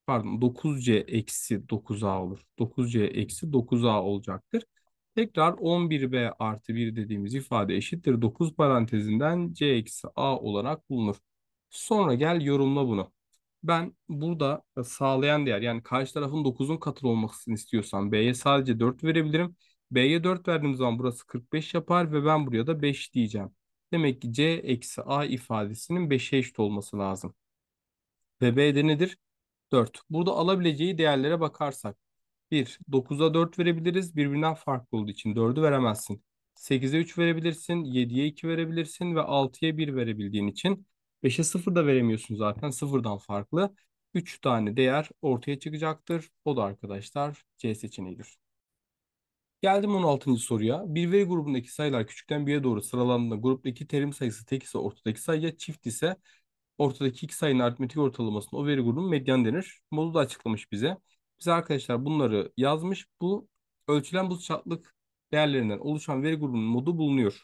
pardon 9c eksi 9a olur. 9c eksi 9a olacaktır. Tekrar 11b artı 1 dediğimiz ifade eşittir. 9 parantezinden c eksi a olarak bulunur. Sonra gel yorumla bunu. Ben burada e, sağlayan değer yani karşı tarafın 9'un katı olmasını istiyorsam b'ye sadece 4 verebilirim. B'ye 4 verdiğim zaman burası 45 yapar ve ben buraya da 5 diyeceğim. Demek ki C eksi A ifadesinin 5'e eşit olması lazım. Ve B'de nedir? 4. Burada alabileceği değerlere bakarsak 1. 9'a 4 verebiliriz. Birbirinden farklı olduğu için 4'ü veremezsin. 8'e 3 verebilirsin. 7'ye 2 verebilirsin. Ve 6'ya 1 verebildiğin için 5'e 0 da veremiyorsun zaten. 0'dan farklı. 3 tane değer ortaya çıkacaktır. O da arkadaşlar C seçeneğidir. Geldim 16. soruya. Bir veri grubundaki sayılar küçükten bire doğru sıralandığında gruptaki terim sayısı tek ise ortadaki sayıya çift ise ortadaki iki sayının aritmetik ortalamasına o veri grubunun medyan denir. Modu da açıklamış bize. Bize arkadaşlar bunları yazmış. Bu ölçülen bu sıcaklık değerlerinden oluşan veri grubunun modu bulunuyor.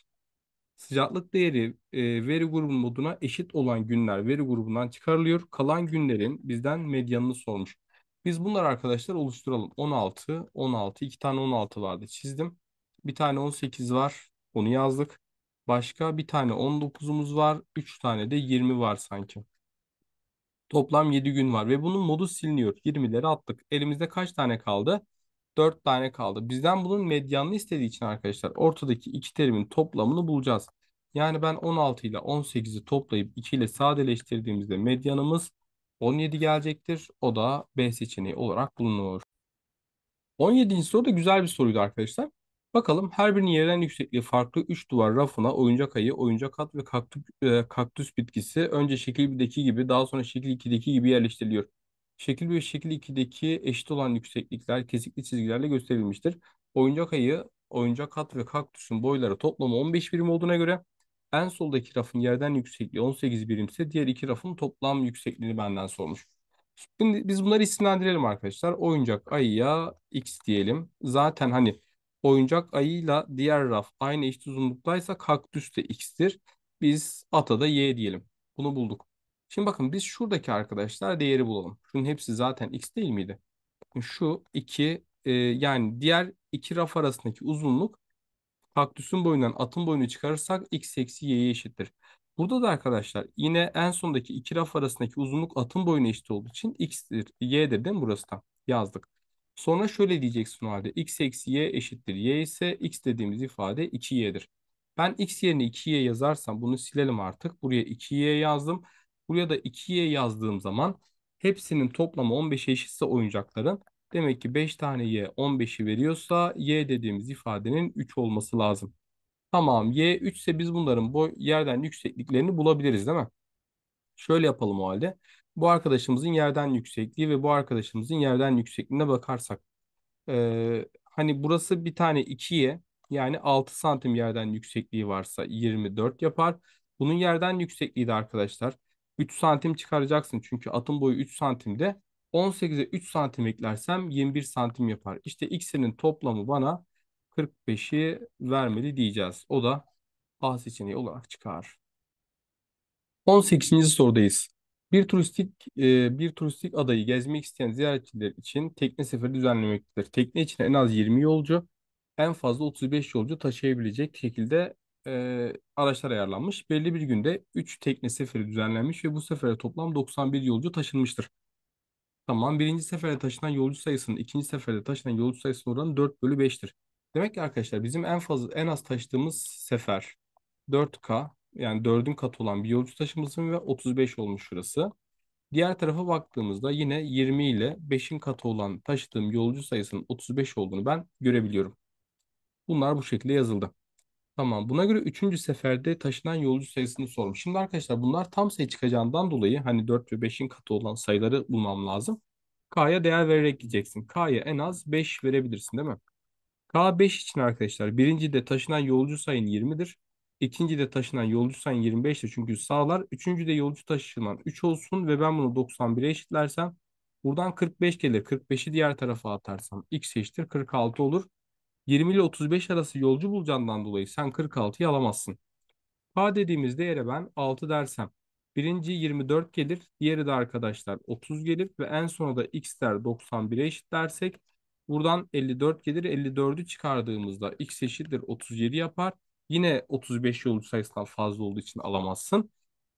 Sıcaklık değeri e, veri grubunun moduna eşit olan günler veri grubundan çıkarılıyor. Kalan günlerin bizden medyanını sormuş. Biz bunları arkadaşlar oluşturalım. 16, 16, 2 tane 16 vardı çizdim. Bir tane 18 var. Onu yazdık. Başka bir tane 19'umuz var. 3 tane de 20 var sanki. Toplam 7 gün var ve bunun modu siliniyor. 20'leri attık. Elimizde kaç tane kaldı? 4 tane kaldı. Bizden bunun medyanını istediği için arkadaşlar ortadaki iki terimin toplamını bulacağız. Yani ben 16 ile 18'i toplayıp 2 ile sadeleştirdiğimizde medyanımız 17 gelecektir. O da B seçeneği olarak bulunur. 17. soru da güzel bir soruydu arkadaşlar. Bakalım her birinin yerden yüksekliği farklı 3 duvar rafına oyuncak ayı, oyuncak at ve kaktüs, e, kaktüs bitkisi önce şekil 1'deki gibi daha sonra şekil 2'deki gibi yerleştiriliyor. Şekil 1 ve şekil 2'deki eşit olan yükseklikler kesikli çizgilerle gösterilmiştir. Oyuncak ayı, oyuncak at ve kaktüsün boyları toplamı 15 birim olduğuna göre en soldaki rafın yerden yüksekliği 18 birimse diğer iki rafın toplam yüksekliğini benden sormuş. Şimdi biz bunları isimlendirelim arkadaşlar. Oyuncak ayıya x diyelim. Zaten hani oyuncak ayıyla diğer raf aynı eşit uzunluktaysa kaktüs de x'tir. Biz ata da y diyelim. Bunu bulduk. Şimdi bakın biz şuradaki arkadaşlar değeri bulalım. Şunun hepsi zaten x değil miydi? şu 2 e, yani diğer iki raf arasındaki uzunluk kaktüsün boyundan atın boyunu çıkarırsak x eksi y'ye eşittir. Burada da arkadaşlar yine en sondaki iki raf arasındaki uzunluk atın boyuna eşit olduğu için x'tir, y'dir değil mi burası da? Yazdık. Sonra şöyle diyeceksin o halde. x eksi y eşittir. y ise x dediğimiz ifade 2y'dir. Ben x yerine 2y yazarsam bunu silelim artık. Buraya 2y yazdım. Buraya da 2y yazdığım zaman hepsinin toplamı 15'e eşitse oyuncakların Demek ki 5 tane y 15'i veriyorsa y dediğimiz ifadenin 3 olması lazım. Tamam y 3 ise biz bunların boy yerden yüksekliklerini bulabiliriz değil mi? Şöyle yapalım o halde. Bu arkadaşımızın yerden yüksekliği ve bu arkadaşımızın yerden yüksekliğine bakarsak. Ee, hani burası bir tane 2y yani 6 santim yerden yüksekliği varsa 24 yapar. Bunun yerden yüksekliği de arkadaşlar 3 santim çıkaracaksın. Çünkü atın boyu 3 santimde 18'e 3 santim eklersem 21 santim yapar. İşte ikisinin toplamı bana 45'i vermeli diyeceğiz. O da A seçeneği olarak çıkar. 18. sorudayız. Bir turistik e, bir turistik adayı gezmek isteyen ziyaretçiler için tekne seferi düzenlemektedir. Tekne içine en az 20 yolcu, en fazla 35 yolcu taşıyabilecek şekilde e, araçlar ayarlanmış. Belli bir günde 3 tekne seferi düzenlenmiş ve bu sefere toplam 91 yolcu taşınmıştır. Tamam. Birinci seferde taşınan yolcu sayısının ikinci seferde taşınan yolcu sayısının oranı 4 bölü 5'tir. Demek ki arkadaşlar bizim en fazla en az taşıdığımız sefer 4K yani 4'ün katı olan bir yolcu taşımasın ve 35 olmuş şurası. Diğer tarafa baktığımızda yine 20 ile 5'in katı olan taşıdığım yolcu sayısının 35 olduğunu ben görebiliyorum. Bunlar bu şekilde yazıldı. Tamam. Buna göre üçüncü seferde taşınan yolcu sayısını sormuş. Şimdi arkadaşlar bunlar tam sayı çıkacağından dolayı hani 4 ve 5'in katı olan sayıları bulmam lazım. K'ya değer vererek gideceksin. K'ya en az 5 verebilirsin değil mi? K 5 için arkadaşlar birinci de taşınan yolcu sayın 20'dir. İkinci de taşınan yolcu sayın 25'tir çünkü sağlar. Üçüncü de yolcu taşınan 3 olsun ve ben bunu 91'e eşitlersem buradan 45 gelir. 45'i diğer tarafa atarsam x eşittir 46 olur. 20 ile 35 arası yolcu bulacağından dolayı sen 46'yı alamazsın. K dediğimiz değere ben 6 dersem birinci 24 gelir, diğeri de arkadaşlar 30 gelir ve en sona da x der 91'e eşit dersek buradan 54 gelir. 54'ü çıkardığımızda x eşittir 37 yapar. Yine 35 yolcu sayısından fazla olduğu için alamazsın.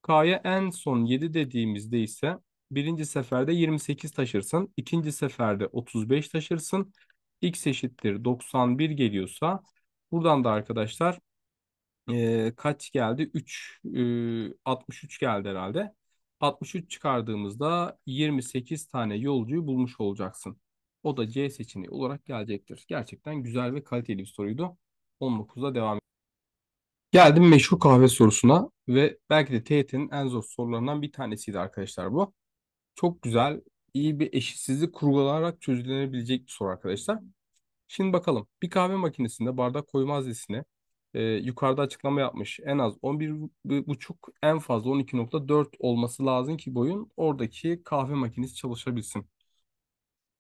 K'ya en son 7 dediğimizde ise birinci seferde 28 taşırsın. ikinci seferde 35 taşırsın x eşittir 91 geliyorsa buradan da arkadaşlar e, kaç geldi? 3 e, 63 geldi herhalde. 63 çıkardığımızda 28 tane yolcuyu bulmuş olacaksın. O da C seçeneği olarak gelecektir. Gerçekten güzel ve kaliteli bir soruydu. 19'da devam Geldim meşhur kahve sorusuna ve belki de TYT'nin en zor sorularından bir tanesiydi arkadaşlar bu. Çok güzel iyi bir eşitsizlik kurgulanarak çözülebilecek bir soru arkadaşlar. Şimdi bakalım bir kahve makinesinde bardak koyma hazinesine e, yukarıda açıklama yapmış. En az 11,5 en fazla 12,4 olması lazım ki boyun oradaki kahve makinesi çalışabilsin.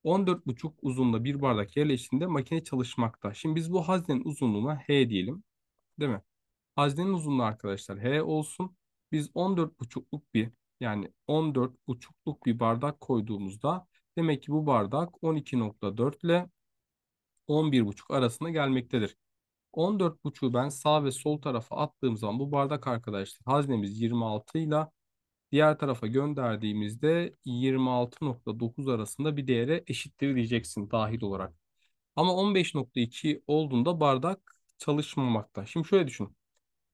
14,5 uzunluğunda bir bardak yerleştiğinde makine çalışmakta. Şimdi biz bu haznenin uzunluğuna H diyelim. Değil mi? Haznenin uzunluğu arkadaşlar H olsun. Biz 14,5'luk bir yani 14,5'luk bir bardak koyduğumuzda demek ki bu bardak 12.4 ile 11,5 arasında gelmektedir. 14,5'u ben sağ ve sol tarafa attığım zaman bu bardak arkadaşlar haznemiz 26 ile diğer tarafa gönderdiğimizde 26.9 arasında bir değere eşittir diyeceksin dahil olarak. Ama 15.2 olduğunda bardak çalışmamakta. Şimdi şöyle düşünün.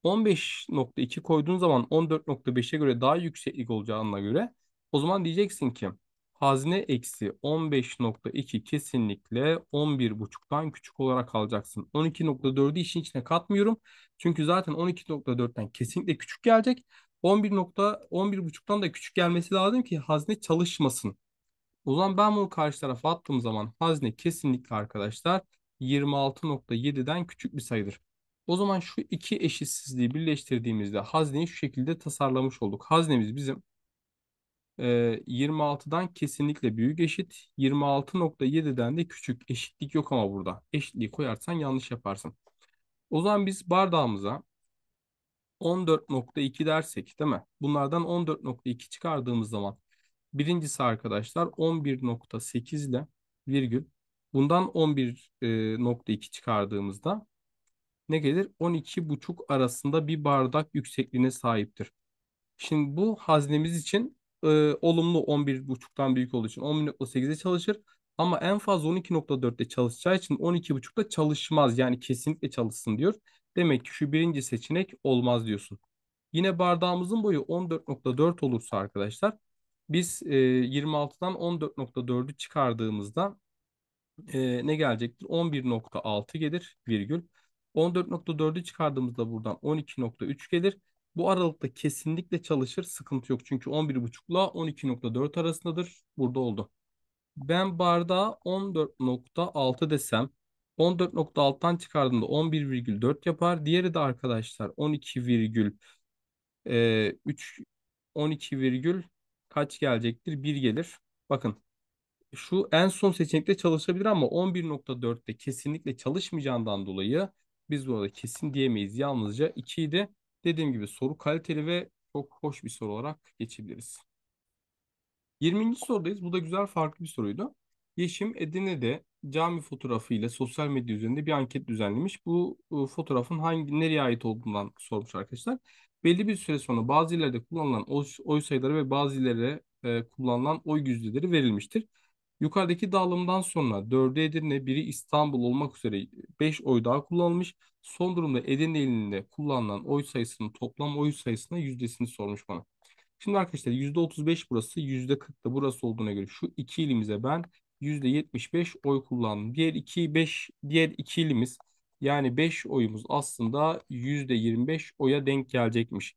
15.2 koyduğun zaman 14.5'e göre daha yükseklik olacağına göre o zaman diyeceksin ki hazne eksi 15.2 kesinlikle 11.5'tan küçük olarak alacaksın. 12.4'ü işin içine katmıyorum. Çünkü zaten 12.4'ten kesinlikle küçük gelecek. 11. 11.5'tan da küçük gelmesi lazım ki hazne çalışmasın. O zaman ben bunu karşı tarafa attığım zaman hazne kesinlikle arkadaşlar 26.7'den küçük bir sayıdır. O zaman şu iki eşitsizliği birleştirdiğimizde hazneyi şu şekilde tasarlamış olduk. Haznemiz bizim e, 26'dan kesinlikle büyük eşit. 26.7'den de küçük. Eşitlik yok ama burada. Eşitliği koyarsan yanlış yaparsın. O zaman biz bardağımıza 14.2 dersek değil mi? Bunlardan 14.2 çıkardığımız zaman birincisi arkadaşlar 11.8 ile virgül bundan 11.2 e, çıkardığımızda ne gelir? 12,5 arasında bir bardak yüksekliğine sahiptir. Şimdi bu haznemiz için e, olumlu 11,5'tan büyük olduğu için 11.8'de çalışır. Ama en fazla 12.4'te çalışacağı için 12.5'da çalışmaz. Yani kesinlikle çalışsın diyor. Demek ki şu birinci seçenek olmaz diyorsun. Yine bardağımızın boyu 14.4 olursa arkadaşlar biz e, 26'dan 14.4'ü çıkardığımızda e, ne gelecektir? 11.6 gelir virgül. 14.4'ü çıkardığımızda buradan 12.3 gelir. Bu aralıkta kesinlikle çalışır. Sıkıntı yok. Çünkü 11.5 ile 12.4 arasındadır. Burada oldu. Ben bardağa 14.6 desem 14.6'tan çıkardığımda 11,4 yapar. Diğeri de arkadaşlar 12,3 e, 12, kaç gelecektir? 1 gelir. Bakın şu en son seçenekte çalışabilir ama 11.4'te kesinlikle çalışmayacağından dolayı biz buna da kesin diyemeyiz. Yalnızca 2'yi dediğim gibi soru kaliteli ve çok hoş bir soru olarak geçebiliriz. 20. sorudayız. Bu da güzel farklı bir soruydu. Yeşim Edirne'de cami fotoğrafı ile sosyal medya üzerinde bir anket düzenlemiş. Bu e, fotoğrafın hangi nereye ait olduğundan sormuş arkadaşlar. Belli bir süre sonra bazı illerde kullanılan oy, sayıları ve bazı illere e, kullanılan oy yüzdeleri verilmiştir. Yukarıdaki dağılımdan sonra 4'ü Edirne, 1'i İstanbul olmak üzere 5 oy daha kullanılmış. Son durumda Edirne ilinde kullanılan oy sayısının toplam oy sayısına yüzdesini sormuş bana. Şimdi arkadaşlar %35 burası, %40 da burası olduğuna göre şu iki ilimize ben %75 oy kullandım. Diğer iki beş diğer iki ilimiz yani 5 oyumuz aslında %25 oya denk gelecekmiş.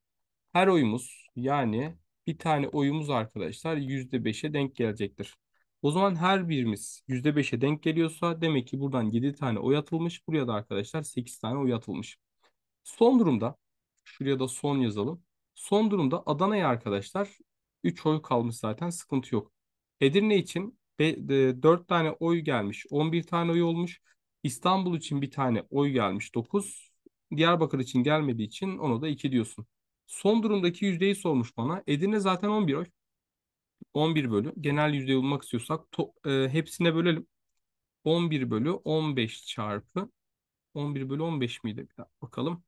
Her oyumuz yani bir tane oyumuz arkadaşlar %5'e denk gelecektir. O zaman her birimiz %5'e denk geliyorsa demek ki buradan 7 tane oy atılmış. Buraya da arkadaşlar 8 tane oy atılmış. Son durumda şuraya da son yazalım. Son durumda Adana'ya arkadaşlar 3 oy kalmış zaten sıkıntı yok. Edirne için 4 tane oy gelmiş. 11 tane oy olmuş. İstanbul için bir tane oy gelmiş 9. Diyarbakır için gelmediği için onu da 2 diyorsun. Son durumdaki yüzdeyi sormuş bana. Edirne zaten 11 oy. 11 bölü genel yüzdeyi bulmak istiyorsak to, e, hepsine bölelim. 11 bölü 15 çarpı 11 bölü 15 miydi? Bir dakika bakalım.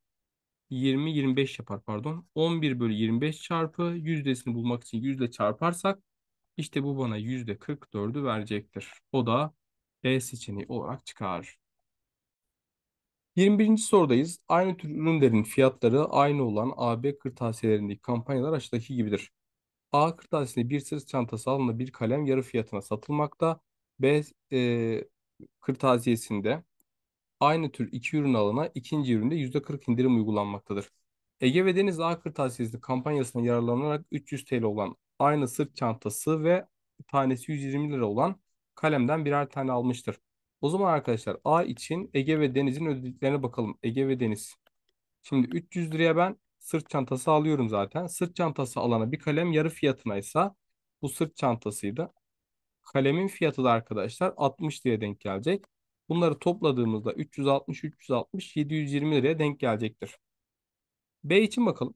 20-25 yapar pardon. 11 bölü 25 çarpı yüzdesini bulmak için yüzde çarparsak işte bu bana yüzde 44'ü verecektir. O da B seçeneği olarak çıkar. 21. sorudayız. Aynı tür ürünlerin fiyatları aynı olan AB kırtasiyelerindeki kampanyalar aşağıdaki gibidir. A kırtasiyede bir sırt çantası alımlı bir kalem yarı fiyatına satılmakta. B e, kırtasiyesinde aynı tür iki ürün alana ikinci üründe %40 indirim uygulanmaktadır. Ege ve Deniz A kırtasiyesi kampanyasına yararlanarak 300 TL olan aynı sırt çantası ve tanesi 120 lira olan kalemden birer tane almıştır. O zaman arkadaşlar A için Ege ve Deniz'in ödediklerine bakalım. Ege ve Deniz. Şimdi 300 liraya ben sırt çantası alıyorum zaten. Sırt çantası alana bir kalem yarı fiyatına ise bu sırt çantasıydı. Kalemin fiyatı da arkadaşlar 60 liraya denk gelecek. Bunları topladığımızda 360, 360, 720 liraya denk gelecektir. B için bakalım.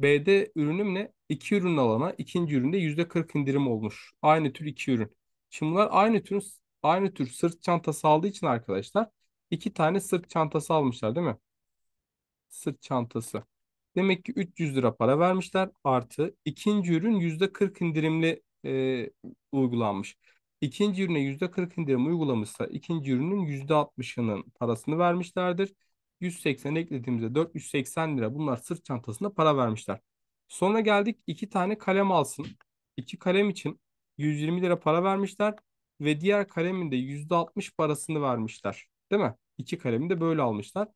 B'de ürünüm ne? İki ürün alana ikinci üründe %40 indirim olmuş. Aynı tür iki ürün. Şimdi bunlar aynı tür, aynı tür sırt çantası aldığı için arkadaşlar iki tane sırt çantası almışlar değil mi? Sırt çantası. Demek ki 300 lira para vermişler artı ikinci ürün %40 indirimli e, uygulanmış. İkinci ürüne %40 indirim uygulamışsa ikinci ürünün %60'ının parasını vermişlerdir. 180 eklediğimizde 480 lira bunlar sırt çantasında para vermişler. Sonra geldik iki tane kalem alsın. İki kalem için 120 lira para vermişler ve diğer kalemin de %60 parasını vermişler. Değil mi? İki kalemi de böyle almışlar.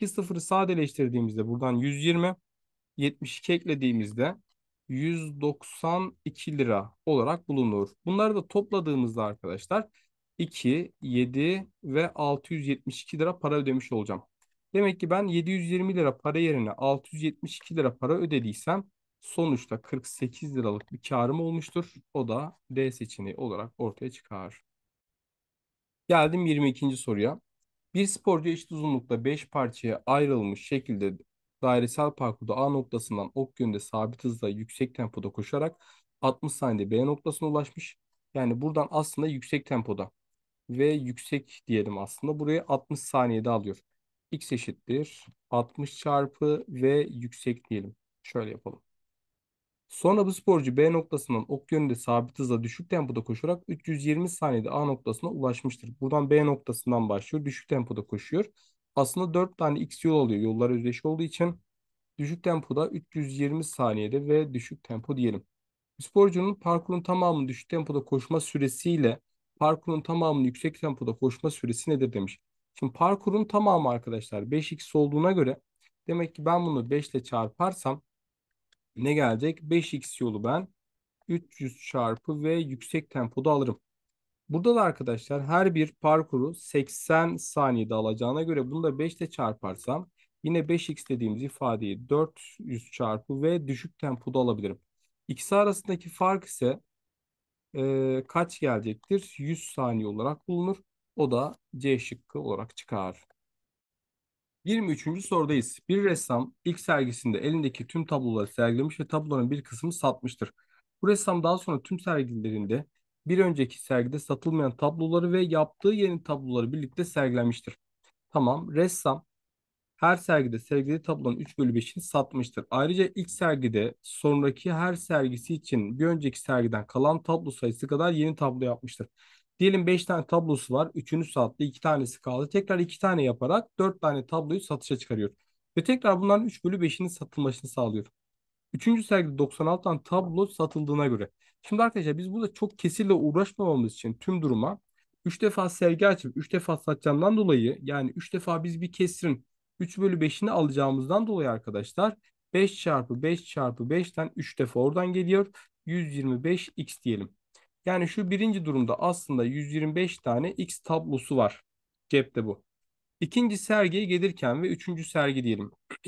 2 sıfırı sadeleştirdiğimizde buradan 120, 72 eklediğimizde 192 lira olarak bulunur. Bunları da topladığımızda arkadaşlar 2, 7 ve 672 lira para ödemiş olacağım. Demek ki ben 720 lira para yerine 672 lira para ödediysem sonuçta 48 liralık bir karım olmuştur. O da D seçeneği olarak ortaya çıkar. Geldim 22. soruya. Bir sporcu eşit uzunlukta 5 parçaya ayrılmış şekilde dairesel parkurda A noktasından ok yönünde sabit hızla yüksek tempoda koşarak 60 saniyede B noktasına ulaşmış. Yani buradan aslında yüksek tempoda ve yüksek diyelim aslında buraya 60 saniyede alıyor. X eşittir 60 çarpı ve yüksek diyelim. Şöyle yapalım. Sonra bu sporcu B noktasından ok yönünde sabit hızla düşük tempoda koşarak 320 saniyede A noktasına ulaşmıştır. Buradan B noktasından başlıyor. Düşük tempoda koşuyor. Aslında 4 tane X yol alıyor. Yollar özdeş olduğu için düşük tempoda 320 saniyede ve düşük tempo diyelim. Sporcunun parkurun tamamını düşük tempoda koşma süresiyle parkurun tamamını yüksek tempoda koşma süresi nedir demiş. Şimdi parkurun tamamı arkadaşlar 5x olduğuna göre demek ki ben bunu 5 ile çarparsam ne gelecek? 5x yolu ben 300 çarpı ve yüksek tempoda alırım. Burada da arkadaşlar her bir parkuru 80 saniyede alacağına göre bunu da 5 ile çarparsam yine 5x dediğimiz ifadeyi 400 çarpı ve düşük tempoda alabilirim. İkisi arasındaki fark ise e, kaç gelecektir? 100 saniye olarak bulunur. O da C şıkkı olarak çıkar. 23. sorudayız. Bir ressam ilk sergisinde elindeki tüm tabloları sergilemiş ve tabloların bir kısmını satmıştır. Bu ressam daha sonra tüm sergilerinde bir önceki sergide satılmayan tabloları ve yaptığı yeni tabloları birlikte sergilemiştir. Tamam, ressam her sergide sergilediği tablonun 3 bölü 5'ini satmıştır. Ayrıca ilk sergide sonraki her sergisi için bir önceki sergiden kalan tablo sayısı kadar yeni tablo yapmıştır. Diyelim 5 tane tablosu var. 3'ünü sattı. 2 tanesi kaldı. Tekrar 2 tane yaparak 4 tane tabloyu satışa çıkarıyor. Ve tekrar bunların 3 bölü 5'inin satılmasını sağlıyor. Üçüncü sergide 96 tane tablo satıldığına göre. Şimdi arkadaşlar biz burada çok kesirle uğraşmamamız için tüm duruma 3 defa sergi açıp 3 defa satacağından dolayı yani 3 defa biz bir kesirin 3 bölü 5'ini alacağımızdan dolayı arkadaşlar 5 çarpı 5 çarpı 5'ten 3 defa oradan geliyor. 125x diyelim. Yani şu birinci durumda aslında 125 tane X tablosu var. Cepte bu. İkinci sergiye gelirken ve üçüncü sergi diyelim.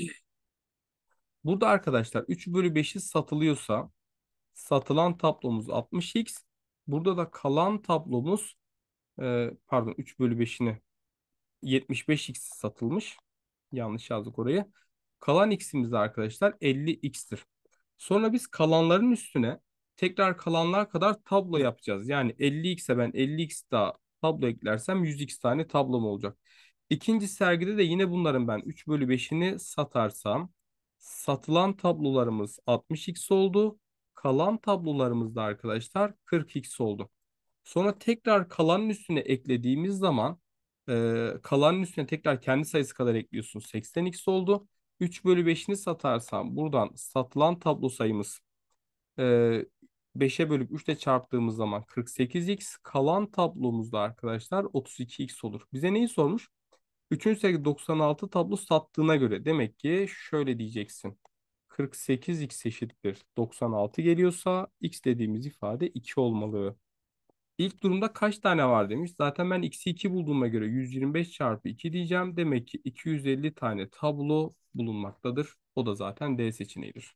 Burada arkadaşlar 3 bölü 5'i satılıyorsa satılan tablomuz 60x. Burada da kalan tablomuz e, pardon 3 bölü 5'ini 75x satılmış. Yanlış yazdık orayı. Kalan x'imiz de arkadaşlar 50x'tir. Sonra biz kalanların üstüne tekrar kalanlar kadar tablo yapacağız. Yani 50x'e ben 50x daha tablo eklersem 100x tane tablom olacak. İkinci sergide de yine bunların ben 3 bölü 5'ini satarsam satılan tablolarımız 60x oldu. Kalan tablolarımız da arkadaşlar 40x oldu. Sonra tekrar kalanın üstüne eklediğimiz zaman e, kalanın üstüne tekrar kendi sayısı kadar ekliyorsun. 80x oldu. 3 bölü 5'ini satarsam buradan satılan tablo sayımız e, 5'e bölüp 3 ile çarptığımız zaman 48x kalan tablomuzda arkadaşlar 32x olur. Bize neyi sormuş? 3. sayı 96 tablo sattığına göre demek ki şöyle diyeceksin. 48x eşittir 96 geliyorsa x dediğimiz ifade 2 olmalı. İlk durumda kaç tane var demiş. Zaten ben x'i 2 bulduğuma göre 125 çarpı 2 diyeceğim. Demek ki 250 tane tablo bulunmaktadır. O da zaten D seçeneğidir.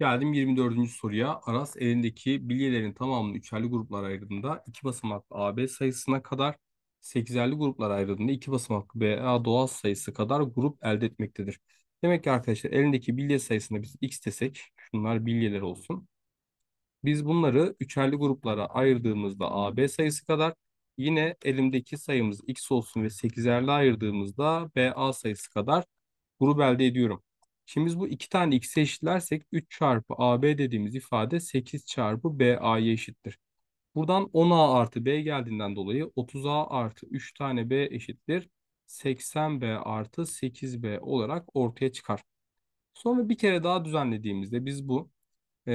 Geldim 24. soruya. Aras elindeki bilyelerin tamamını üçerli gruplara ayırdığında iki basamaklı AB sayısına kadar sekizerli gruplara ayrıldığında iki basamaklı BA doğal sayısı kadar grup elde etmektedir. Demek ki arkadaşlar elindeki bilye sayısını biz x desek şunlar bilyeler olsun. Biz bunları üçerli gruplara ayırdığımızda AB sayısı kadar yine elimdeki sayımız x olsun ve sekizerli ayırdığımızda BA sayısı kadar grup elde ediyorum. Şimdi biz bu iki tane x'e eşitlersek 3 çarpı AB dediğimiz ifade 8 çarpı BA'ya eşittir. Buradan 10A artı B geldiğinden dolayı 30A artı 3 tane B eşittir. 80B artı 8B olarak ortaya çıkar. Sonra bir kere daha düzenlediğimizde biz bu e,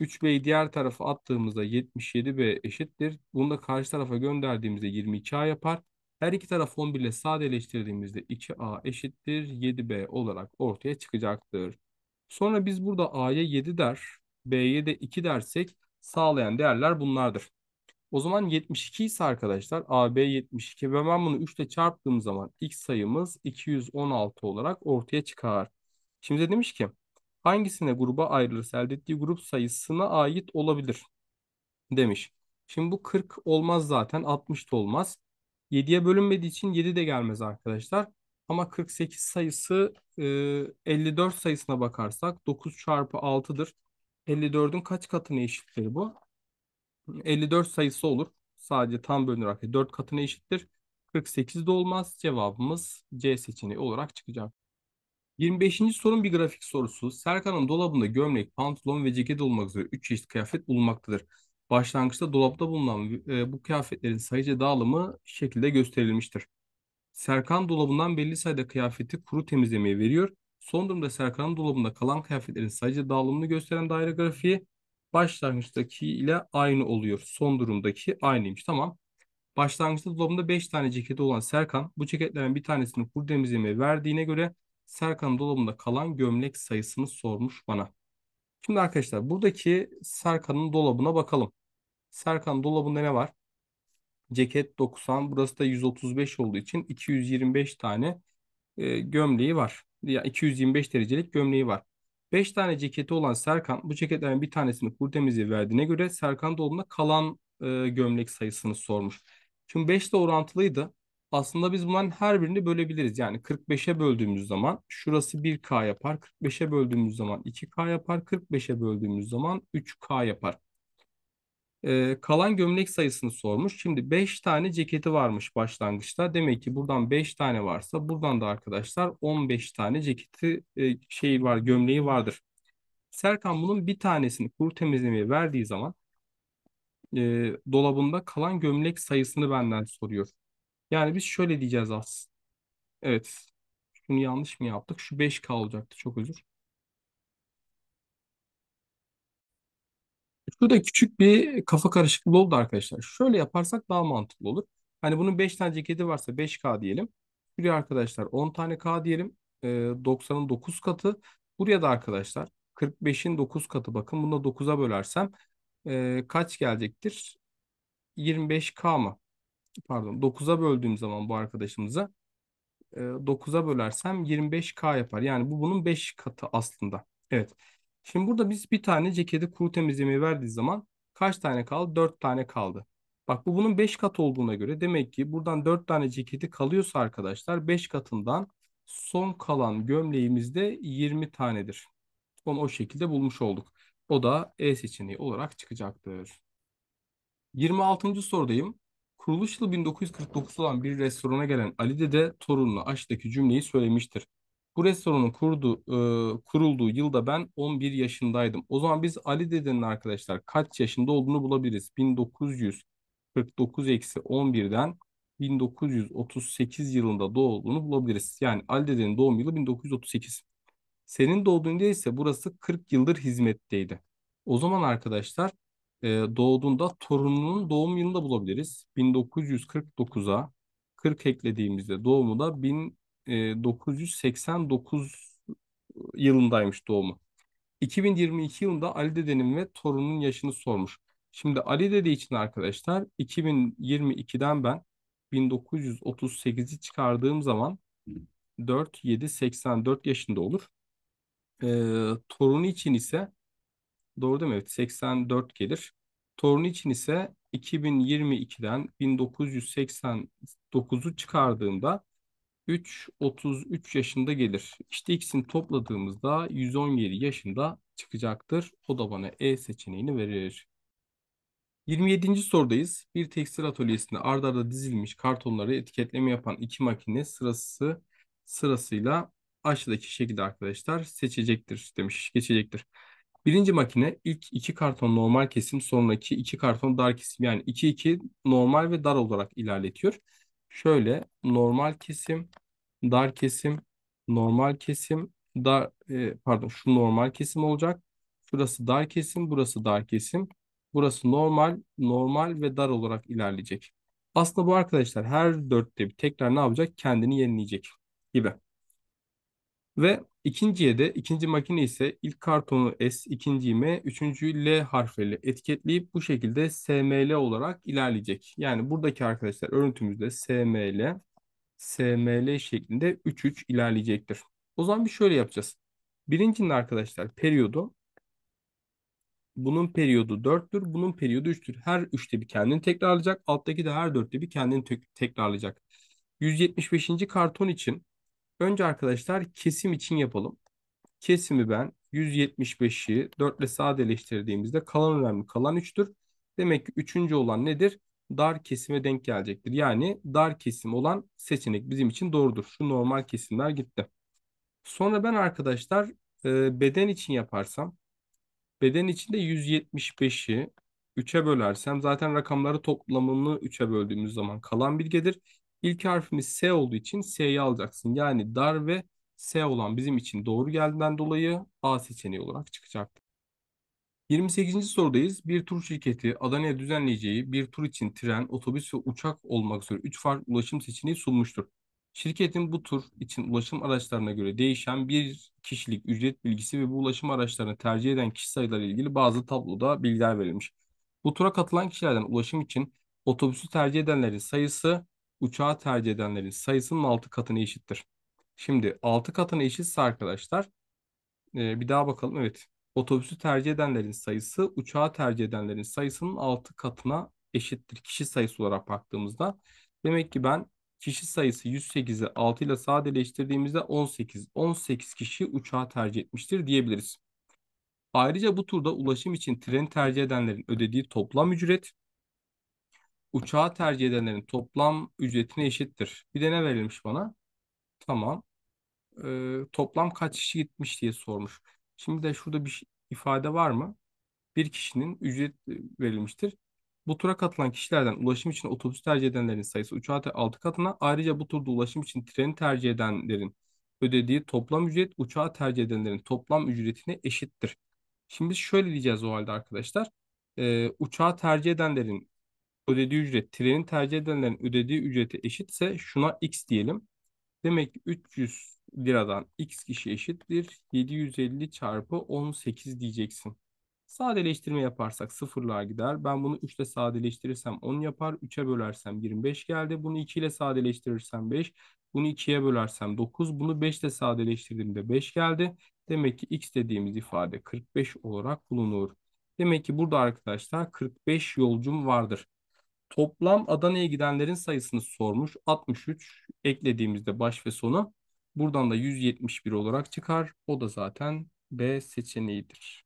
3B'yi diğer tarafa attığımızda 77B eşittir. Bunu da karşı tarafa gönderdiğimizde 22A yapar. Her iki tarafı 11 ile sadeleştirdiğimizde 2a eşittir 7b olarak ortaya çıkacaktır. Sonra biz burada a'ya 7 der, b'ye de 2 dersek sağlayan değerler bunlardır. O zaman 72 ise arkadaşlar AB 72 ve ben bunu 3 ile çarptığım zaman x sayımız 216 olarak ortaya çıkar. Şimdi de demiş ki hangisine gruba ayrılırsa elde ettiği grup sayısına ait olabilir demiş. Şimdi bu 40 olmaz zaten 60 da olmaz. 7'ye bölünmediği için 7 de gelmez arkadaşlar. Ama 48 sayısı e, 54 sayısına bakarsak 9 çarpı 6'dır. 54'ün kaç katına eşittir bu? 54 sayısı olur. Sadece tam bölünerek 4 katına eşittir. 48 de olmaz. Cevabımız C seçeneği olarak çıkacak. 25. sorun bir grafik sorusu. Serkan'ın dolabında gömlek, pantolon ve ceket olmak üzere 3 çeşit kıyafet bulunmaktadır. Başlangıçta dolapta bulunan e, bu kıyafetlerin sayıca dağılımı şekilde gösterilmiştir. Serkan dolabından belli sayıda kıyafeti kuru temizlemeye veriyor. Son durumda Serkan'ın dolabında kalan kıyafetlerin sayıca dağılımını gösteren daire grafiği başlangıçtaki ile aynı oluyor. Son durumdaki aynıymış. Tamam. Başlangıçta dolabında 5 tane ceketi olan Serkan bu ceketlerin bir tanesini kuru temizlemeye verdiğine göre Serkan'ın dolabında kalan gömlek sayısını sormuş bana. Şimdi arkadaşlar buradaki Serkan'ın dolabına bakalım. Serkan dolabında ne var? Ceket 90. Burası da 135 olduğu için 225 tane e, gömleği var. Ya 225 derecelik gömleği var. 5 tane ceketi olan Serkan bu ceketlerin bir tanesini kuru temizliğe verdiğine göre Serkan dolabında kalan e, gömlek sayısını sormuş. Şimdi 5 ile orantılıydı. Aslında biz bunların her birini bölebiliriz. Yani 45'e böldüğümüz zaman şurası 1K yapar. 45'e böldüğümüz zaman 2K yapar. 45'e böldüğümüz zaman 3K yapar. E, kalan gömlek sayısını sormuş. Şimdi 5 tane ceketi varmış başlangıçta. Demek ki buradan 5 tane varsa buradan da arkadaşlar 15 tane ceketi e, şey var gömleği vardır. Serkan bunun bir tanesini kuru temizlemeye verdiği zaman e, dolabında kalan gömlek sayısını benden soruyor. Yani biz şöyle diyeceğiz aslında. Evet. Şunu yanlış mı yaptık? Şu 5 kalacaktı. Çok özür. Şurada küçük bir kafa karışıklığı oldu arkadaşlar. Şöyle yaparsak daha mantıklı olur. Hani bunun 5 tane ceketi varsa 5K diyelim. Buraya arkadaşlar 10 tane K diyelim. E, 90'ın 9 katı. Buraya da arkadaşlar 45'in 9 katı bakın. Bunu da 9'a bölersem e, kaç gelecektir? 25K mı? Pardon 9'a böldüğüm zaman bu arkadaşımıza 9'a e, bölersem 25K yapar. Yani bu bunun 5 katı aslında. Evet. Şimdi burada biz bir tane ceketi kuru temizlemeye verdiği zaman kaç tane kaldı? 4 tane kaldı. Bak bu bunun 5 kat olduğuna göre demek ki buradan 4 tane ceketi kalıyorsa arkadaşlar 5 katından son kalan gömleğimiz de 20 tanedir. Onu o şekilde bulmuş olduk. O da E seçeneği olarak çıkacaktır. 26. sorudayım. Kuruluş yılı 1949 olan bir restorana gelen Ali Dede torununa aşağıdaki cümleyi söylemiştir. Bu restoranın kurdu, e, kurulduğu yılda ben 11 yaşındaydım. O zaman biz Ali dedenin arkadaşlar kaç yaşında olduğunu bulabiliriz. 1949 eksi 11'den 1938 yılında doğduğunu bulabiliriz. Yani Ali dedenin doğum yılı 1938. Senin doğduğunda ise burası 40 yıldır hizmetteydi. O zaman arkadaşlar e, doğduğunda torununun doğum yılını da bulabiliriz. 1949'a 40 eklediğimizde doğumu da 1000 e, 989 yılındaymış doğumu. 2022 yılında Ali dedenin ve torunun yaşını sormuş. Şimdi Ali dede için arkadaşlar 2022'den ben 1938'i çıkardığım zaman 4, 7, 84 yaşında olur. Ee, torunu için ise doğru değil mi? Evet 84 gelir. Torunu için ise 2022'den 1989'u çıkardığında 3, 33 yaşında gelir. İşte ikisini topladığımızda 117 yaşında çıkacaktır. O da bana E seçeneğini verir. 27. sorudayız. Bir tekstil atölyesinde ardarda arda dizilmiş kartonları etiketleme yapan iki makine sırası sırasıyla aşağıdaki şekilde arkadaşlar seçecektir demiş, geçecektir. Birinci makine ilk iki karton normal kesim, sonraki iki karton dar kesim yani 2-2 normal ve dar olarak ilerletiyor. Şöyle normal kesim, dar kesim, normal kesim, dar e, pardon şu normal kesim olacak. Şurası dar kesim, burası dar kesim. Burası normal, normal ve dar olarak ilerleyecek. Aslında bu arkadaşlar her dörtte bir tekrar ne yapacak? Kendini yenileyecek gibi. Ve İkinciye de ikinci makine ise ilk kartonu S, ikinciyi M, üçüncüyü L harfleri etiketleyip bu şekilde SML olarak ilerleyecek. Yani buradaki arkadaşlar örüntümüzde SML, SML şeklinde 3-3 ilerleyecektir. O zaman bir şöyle yapacağız. Birincinin arkadaşlar periyodu bunun periyodu 4'tür, bunun periyodu 3'tür. Her 3'te bir kendini tekrarlayacak. Alttaki de her 4'te bir kendini tekrarlayacak. 175. karton için Önce arkadaşlar kesim için yapalım. Kesimi ben 175'i 4 ile sadeleştirdiğimizde kalan önemli kalan 3'tür. Demek ki 3. olan nedir? Dar kesime denk gelecektir. Yani dar kesim olan seçenek bizim için doğrudur. Şu normal kesimler gitti. Sonra ben arkadaşlar e, beden için yaparsam beden içinde 175'i 3'e bölersem zaten rakamları toplamını 3'e böldüğümüz zaman kalan bilgedir. İlk harfimiz S olduğu için S'yi alacaksın. Yani dar ve S olan bizim için doğru geldiğinden dolayı A seçeneği olarak çıkacaktır. 28. sorudayız. Bir tur şirketi Adana'ya düzenleyeceği bir tur için tren, otobüs ve uçak olmak üzere 3 farklı ulaşım seçeneği sunmuştur. Şirketin bu tur için ulaşım araçlarına göre değişen bir kişilik ücret bilgisi ve bu ulaşım araçlarını tercih eden kişi sayıları ile ilgili bazı tabloda bilgiler verilmiş. Bu tura katılan kişilerden ulaşım için otobüsü tercih edenlerin sayısı uçağı tercih edenlerin sayısının 6 katına eşittir. Şimdi 6 katına eşitse arkadaşlar e, bir daha bakalım. Evet otobüsü tercih edenlerin sayısı uçağı tercih edenlerin sayısının 6 katına eşittir. Kişi sayısı olarak baktığımızda. Demek ki ben kişi sayısı 108'i 6 ile sadeleştirdiğimizde 18. 18 kişi uçağı tercih etmiştir diyebiliriz. Ayrıca bu turda ulaşım için tren tercih edenlerin ödediği toplam ücret uçağı tercih edenlerin toplam ücretine eşittir. Bir de ne verilmiş bana? Tamam. Ee, toplam kaç kişi gitmiş diye sormuş. Şimdi de şurada bir şey, ifade var mı? Bir kişinin ücret e, verilmiştir. Bu tura katılan kişilerden ulaşım için otobüs tercih edenlerin sayısı uçağa 6 katına ayrıca bu turda ulaşım için treni tercih edenlerin ödediği toplam ücret uçağa tercih edenlerin toplam ücretine eşittir. Şimdi şöyle diyeceğiz o halde arkadaşlar. Ee, uçağı tercih edenlerin ödediği ücret trenin tercih edenlerin ödediği ücrete eşitse şuna x diyelim. Demek ki 300 liradan x kişi eşittir. 750 çarpı 18 diyeceksin. Sadeleştirme yaparsak sıfırlar gider. Ben bunu 3 ile sadeleştirirsem 10 yapar. 3'e bölersem 25 geldi. Bunu 2 ile sadeleştirirsem 5. Bunu 2'ye bölersem 9. Bunu 5 ile sadeleştirdiğimde 5 geldi. Demek ki x dediğimiz ifade 45 olarak bulunur. Demek ki burada arkadaşlar 45 yolcum vardır. Toplam Adana'ya gidenlerin sayısını sormuş. 63 eklediğimizde baş ve sonu. Buradan da 171 olarak çıkar. O da zaten B seçeneğidir.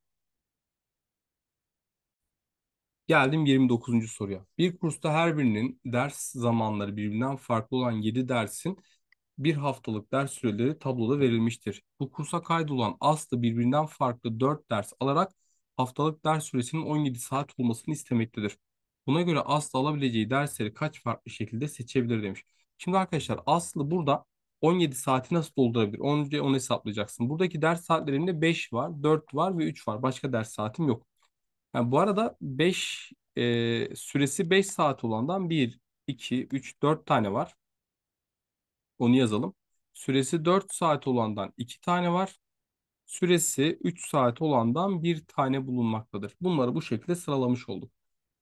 Geldim 29. soruya. Bir kursta her birinin ders zamanları birbirinden farklı olan 7 dersin bir haftalık ders süreleri tabloda verilmiştir. Bu kursa kaydolan Aslı birbirinden farklı 4 ders alarak haftalık ders süresinin 17 saat olmasını istemektedir. Buna göre Aslı alabileceği dersleri kaç farklı şekilde seçebilir demiş. Şimdi arkadaşlar Aslı burada 17 saati nasıl doldurabilir? Önce onu hesaplayacaksın. Buradaki ders saatlerinde 5 var, 4 var ve 3 var. Başka ders saatim yok. Yani bu arada 5 e, süresi 5 saat olandan 1, 2, 3, 4 tane var. Onu yazalım. Süresi 4 saat olandan 2 tane var. Süresi 3 saat olandan 1 tane bulunmaktadır. Bunları bu şekilde sıralamış olduk.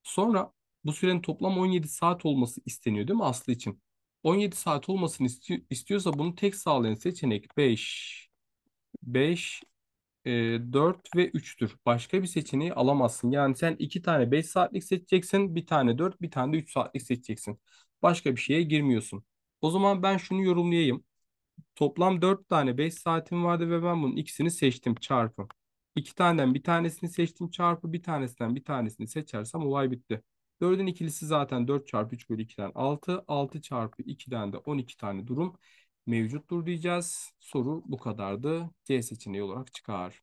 Sonra bu sürenin toplam 17 saat olması isteniyor değil mi Aslı için? 17 saat olmasını istiyor, istiyorsa bunu tek sağlayan seçenek 5, 5, e, 4 ve 3'tür. Başka bir seçeneği alamazsın. Yani sen 2 tane 5 saatlik seçeceksin, bir tane 4, bir tane de 3 saatlik seçeceksin. Başka bir şeye girmiyorsun. O zaman ben şunu yorumlayayım. Toplam 4 tane 5 saatim vardı ve ben bunun ikisini seçtim çarpı. 2 taneden bir tanesini seçtim çarpı bir tanesinden bir tanesini seçersem olay bitti. 4'ün ikilisi zaten 4 çarpı 3 bölü 2'den 6. 6 çarpı 2'den de 12 tane durum mevcuttur diyeceğiz. Soru bu kadardı. C seçeneği olarak çıkar.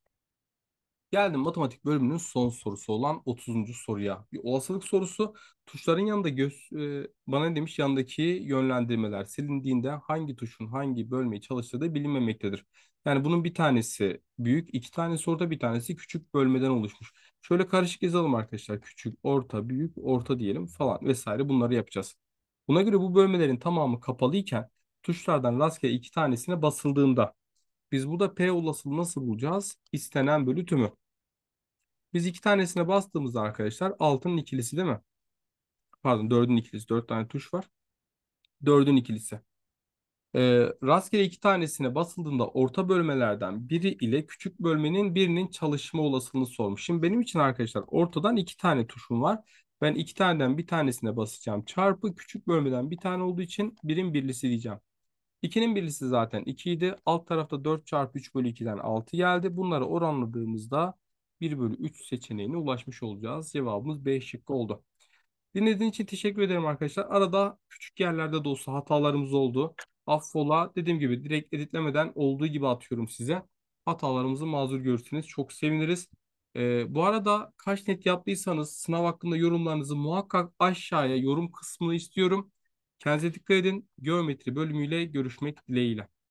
Geldim matematik bölümünün son sorusu olan 30. soruya. Bir olasılık sorusu. Tuşların yanında göz, e, bana demiş yandaki yönlendirmeler silindiğinde hangi tuşun hangi bölmeyi çalıştığı da bilinmemektedir. Yani bunun bir tanesi büyük, iki tanesi orta, bir tanesi küçük bölmeden oluşmuş. Şöyle karışık yazalım arkadaşlar. Küçük, orta, büyük, orta diyelim falan vesaire bunları yapacağız. Buna göre bu bölmelerin tamamı kapalı iken tuşlardan rastgele iki tanesine basıldığında biz burada P olasılığı nasıl bulacağız? İstenen bölü tümü. Biz iki tanesine bastığımızda arkadaşlar altının ikilisi değil mi? Pardon dördün ikilisi. Dört tane tuş var. Dördün ikilisi. E, rastgele iki tanesine basıldığında orta bölmelerden biri ile küçük bölmenin birinin çalışma olasılığını sormuş. Şimdi benim için arkadaşlar ortadan iki tane tuşum var. Ben iki taneden bir tanesine basacağım. Çarpı küçük bölmeden bir tane olduğu için birin birlisi diyeceğim. 2'nin birlisi zaten 2 idi. Alt tarafta 4 çarpı 3 bölü 2'den 6 geldi. Bunları oranladığımızda 1 bölü 3 seçeneğine ulaşmış olacağız. Cevabımız B şıkkı oldu. Dinlediğiniz için teşekkür ederim arkadaşlar. Arada küçük yerlerde de olsa hatalarımız oldu affola. Dediğim gibi direkt editlemeden olduğu gibi atıyorum size. Hatalarımızı mazur görürsünüz. Çok seviniriz. Ee, bu arada kaç net yaptıysanız sınav hakkında yorumlarınızı muhakkak aşağıya yorum kısmını istiyorum. Kendinize dikkat edin. Geometri bölümüyle görüşmek dileğiyle.